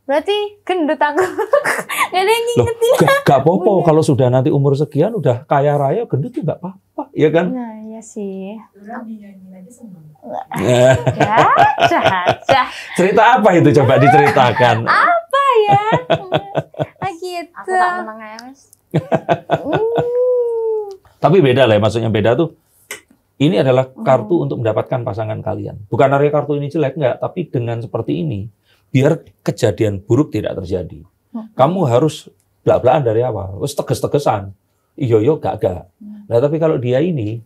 berarti gendut aku. gak ada yang ngingetin. gak, gak popo kalau sudah nanti umur sekian udah kaya raya gendut ya gak apa-apa apa ya kan? Nah, ya sih. (laughs) Cerita apa itu coba diceritakan? apa ya? Nah, gitu. Aku tak menang ya, Mas. Hmm. Tapi beda lah ya, maksudnya beda tuh. Ini adalah kartu hmm. untuk mendapatkan pasangan kalian. Bukan area kartu ini jelek enggak, tapi dengan seperti ini biar kejadian buruk tidak terjadi. Hmm. Kamu harus belak-belakan dari awal, terus teges-tegesan. Iyo yo iya, gak gak. Hmm Nah tapi kalau dia ini,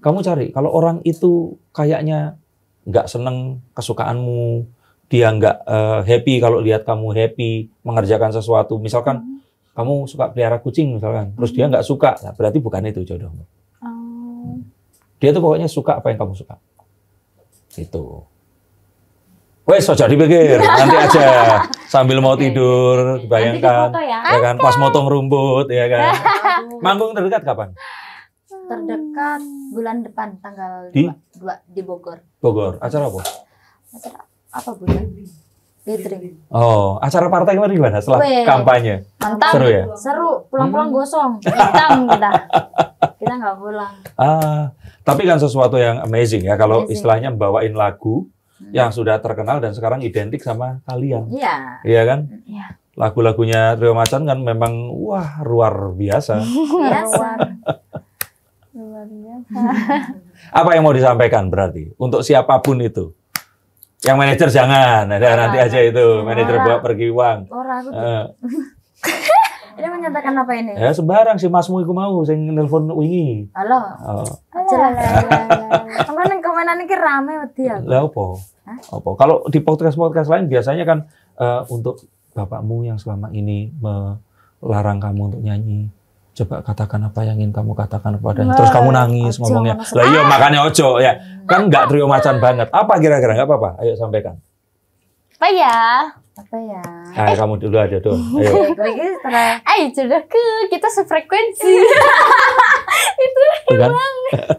kamu cari kalau orang itu kayaknya nggak seneng kesukaanmu, dia nggak uh, happy kalau lihat kamu happy mengerjakan sesuatu, misalkan hmm. kamu suka pelihara kucing misalkan, terus dia nggak suka, nah, berarti bukan itu jodohmu. Oh. Dia tuh pokoknya suka apa yang kamu suka. itu Wes aja dipikir, (laughs) nanti aja sambil mau tidur, bayangkan, ya. ya kan, pas motong rumput, ya kan. (laughs) Manggung terdekat kapan? terdekat bulan depan tanggal di? 2, di Bogor. Bogor. Acara apa? Acara apa Bu? Gathering. Oh, acara partai kemarin gimana setelah Weh, kampanye? Mantap. Seru ya? Seru. Pulang-pulang hmm. gosong. Hitam kita. kita nggak pulang. Ah, tapi kan sesuatu yang amazing ya kalau amazing. istilahnya bawain lagu hmm. yang sudah terkenal dan sekarang identik sama kalian. Iya. Iya kan? Iya. Lagu-lagunya Rio Macan kan memang wah luar biasa. Biasa. (laughs) Luar biasa. (laughs) Apa yang mau disampaikan berarti untuk siapapun itu? Yang manajer jangan, ada nah, nanti aja itu manajer bawa pergi uang. Orang. Uh. (laughs) Dia menyatakan apa ini? Ya sembarang si Masmu iku mau sing nelpon wingi. Halo. Oh. Alah. Sampeyan nang komenan iki rame wedi aku. Lah opo? Opo? Kalau di podcast-podcast lain biasanya kan uh, untuk bapakmu yang selama ini melarang kamu untuk nyanyi coba katakan apa yang ingin kamu katakan kepada, nah, Terus kamu nangis ojo, ngomongnya. Lah iya ah! makanya ojo ya. Kan nggak trio macan banget. Apa kira-kira nggak apa-apa? Ayo sampaikan. Apa ya? Apa ya? Ayo eh. kamu dulu aja tuh Ayo. (laughs) Ayo ke, kita sefrekuensi. (laughs) Itu kan?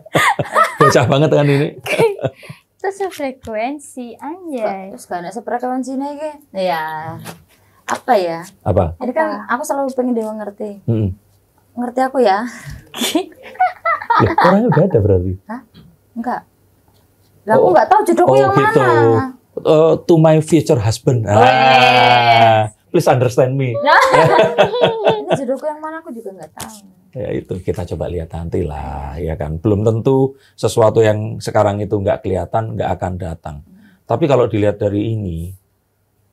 (laughs) Bocah banget kan ini. Kita sefrekuensi aja. Terus karena sefrekuensi nih ya. Iya. Apa ya? Apa? Ini kan aku selalu pengen dewa ngerti. -hmm Ngerti aku ya. ya orangnya udah ada berarti. Hah? Enggak. Lah aku oh. nggak oh, tahu jodohku oh, yang gitu. mana. Uh, to my future husband. Oh, ah, Please understand me. Nah. (laughs) Ya. Ini jodohku yang mana aku juga enggak tahu ya itu kita coba lihat nanti lah ya kan belum tentu sesuatu yang sekarang itu nggak kelihatan nggak akan datang tapi kalau dilihat dari ini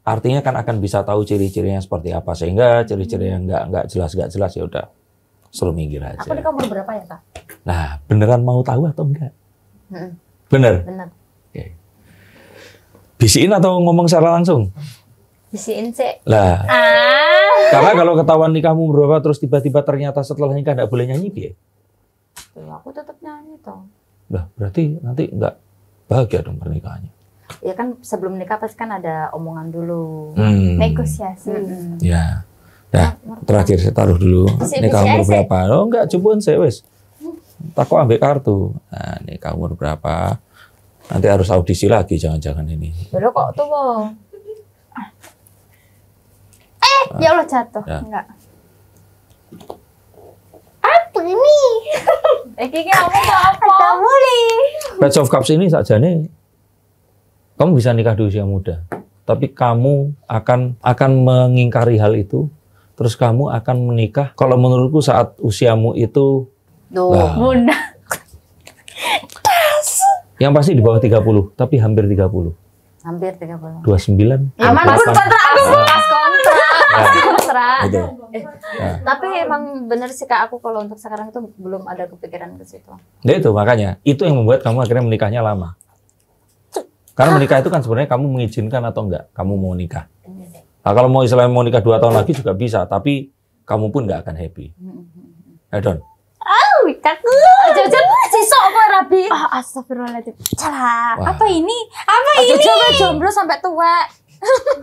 artinya kan akan bisa tahu ciri-cirinya seperti apa sehingga ciri-ciri yang nggak nggak jelas nggak jelas ya udah suruh minggir aja. Aku di kamar berapa ya kak? Nah beneran mau tahu atau enggak? Hmm. Bener. Bener. Okay. Bisiin atau ngomong secara langsung? Bisiin sih. Lah. Ah. Karena kalau ketahuan di kamu berapa terus tiba-tiba ternyata setelah nikah nggak boleh nyanyi dia? Ya aku tetap nyanyi toh. Lah berarti nanti enggak bahagia dong pernikahannya ya kan sebelum nikah pasti kan ada omongan dulu hmm. negosiasi ya, hmm. ya Nah, terakhir saya taruh dulu. Ini kamu berapa? Oh enggak, cuman saya wes. Takut ambil kartu. Nah, ini kamu berapa? Nanti harus audisi lagi, jangan-jangan ini. Baru kok tuh, Eh, ya Allah jatuh. Ya. Enggak. Apa ini? (laughs) Iki kamu ngomong apa? Kamu nih. Batch of Cups ini saja nih. Kamu bisa nikah di usia muda, tapi kamu akan akan mengingkari hal itu terus kamu akan menikah. Kalau menurutku saat usiamu itu no. nah, bunda. yang pasti di bawah 30, tapi hampir 30. Hampir 30. 29. Ya, aman pun kontrak aku. Nah. kontra. kontrak. kontrak. Gitu. Eh, nah. Tapi emang bener sih Kak aku kalau untuk sekarang itu belum ada kepikiran ke situ. nah, itu makanya. Itu yang membuat kamu akhirnya menikahnya lama. Karena menikah itu kan sebenarnya kamu mengizinkan atau enggak kamu mau nikah. Nah kalau mau istilahnya mau nikah dua tahun lagi juga bisa, tapi kamu pun nggak akan happy. Edon? Don. Oh, takut. Jangan sesok kok Rabi. Oh, astagfirullahaladzim. Salah. Apa ini? Apa ini? Coba jomblo sampai tua.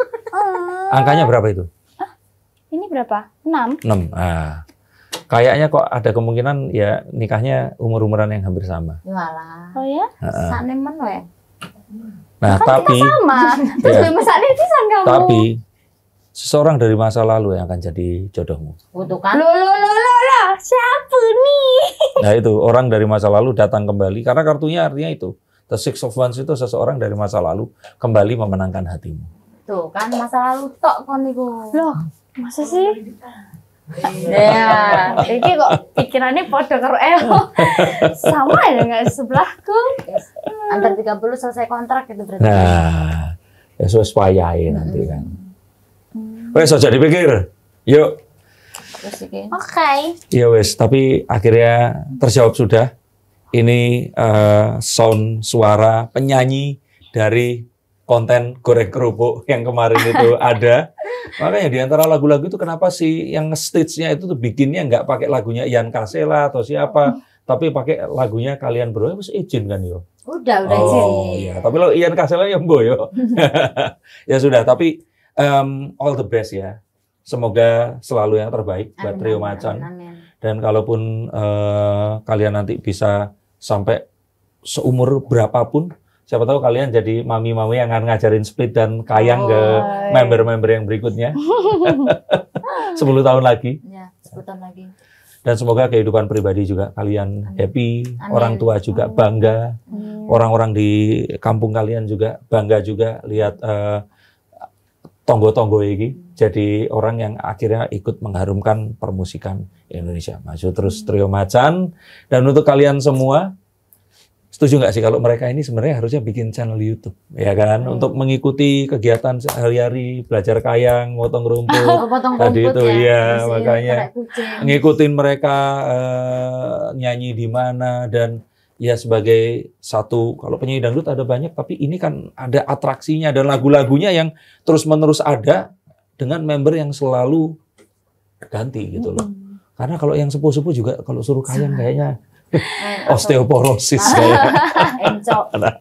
(laughs) Angkanya ah. berapa itu? Hah? Ini berapa? Enam. Enam. Ah. Kayaknya kok ada kemungkinan ya nikahnya umur-umuran yang hampir sama. Walah. Oh ya? Sanemen Saknemen ya? Nah, kan tapi sama. (laughs) Terus ya. kamu. Tapi seseorang dari masa lalu yang akan jadi jodohmu. Untuk kan? Lo lo lo lo lo siapa nih? (laughs) Nah itu orang dari masa lalu datang kembali karena kartunya artinya itu the six of wands itu seseorang dari masa lalu kembali memenangkan hatimu. Tuh kan masa lalu tok kan itu. Loh, masa sih? Ya, ini kok pikirannya podo karo Elo. (laughs) Sama ya nggak sebelahku. Antar 30 selesai kontrak itu berarti. Nah, ya sesuai ya nanti kan. Wes aja dipikir. Yuk. Oke. Okay. Ya wes, tapi akhirnya terjawab sudah. Ini uh, sound suara penyanyi dari konten goreng kerupuk yang kemarin itu (laughs) ada. Makanya di antara lagu-lagu itu kenapa sih yang stage-nya itu tuh bikinnya nggak pakai lagunya Ian Kasela atau siapa, hmm. tapi pakai lagunya kalian berdua harus izin kan yo. Udah, udah oh, izin. Iya. Tapi lo Ian Kasela yang boyo yo. (laughs) (laughs) ya sudah, tapi um, all the best ya. Semoga selalu yang terbaik buat amin, Trio Macan. Amin, amin. Dan kalaupun uh, kalian nanti bisa sampai seumur berapapun, siapa tahu kalian jadi mami-mami yang akan ngajarin split dan kayang oh, ke member-member yang berikutnya. 10 (laughs) tahun lagi. Ya, 10 tahun lagi. Dan semoga kehidupan pribadi juga kalian Amin. happy, Amin. orang tua juga Amin. bangga, orang-orang di kampung kalian juga bangga juga lihat uh, tonggo-tonggo ini jadi orang yang akhirnya ikut mengharumkan permusikan Indonesia maju terus trio macan dan untuk kalian semua setuju nggak sih kalau mereka ini sebenarnya harusnya bikin channel YouTube ya kan hmm. untuk mengikuti kegiatan sehari-hari belajar kayang potong rumput oh, (laughs) potong tadi itu ya, ya makanya ngikutin mereka uh, nyanyi di mana dan ya sebagai satu kalau penyanyi dangdut ada banyak tapi ini kan ada atraksinya dan lagu-lagunya yang terus-menerus ada dengan member yang selalu ganti gitu loh. Hmm. Karena kalau yang sepuh-sepuh juga kalau suruh kalian kayaknya (laughs) osteoporosis kayak. (laughs) enco. Nah.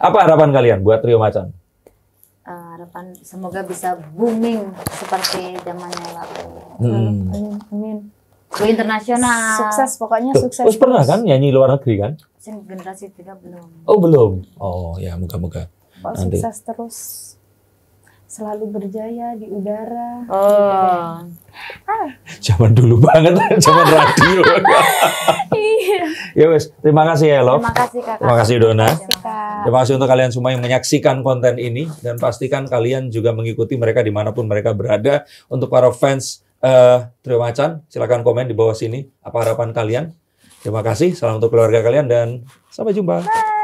Apa harapan kalian buat Trio Macan? Eh, harapan semoga bisa booming seperti zamannya lalu. Hmm. Amin go internasional. Sukses pokoknya Tuh, sukses. Terus pernah kan nyanyi luar negeri kan? generasi tiga belum. Oh belum. Oh ya moga-moga. Nanti. sukses terus selalu berjaya di udara. Oh. Ah. Zaman dulu banget, (laughs) zaman radio. iya. ya wes, terima kasih ya Love. Terima kasih Kakak. Terima kasih Dona. terima kasih untuk kalian semua yang menyaksikan konten ini dan pastikan kalian juga mengikuti mereka dimanapun mereka berada untuk para fans Uh, Trio Macan, silahkan komen di bawah sini apa harapan kalian. Terima kasih, salam untuk keluarga kalian dan sampai jumpa. Bye.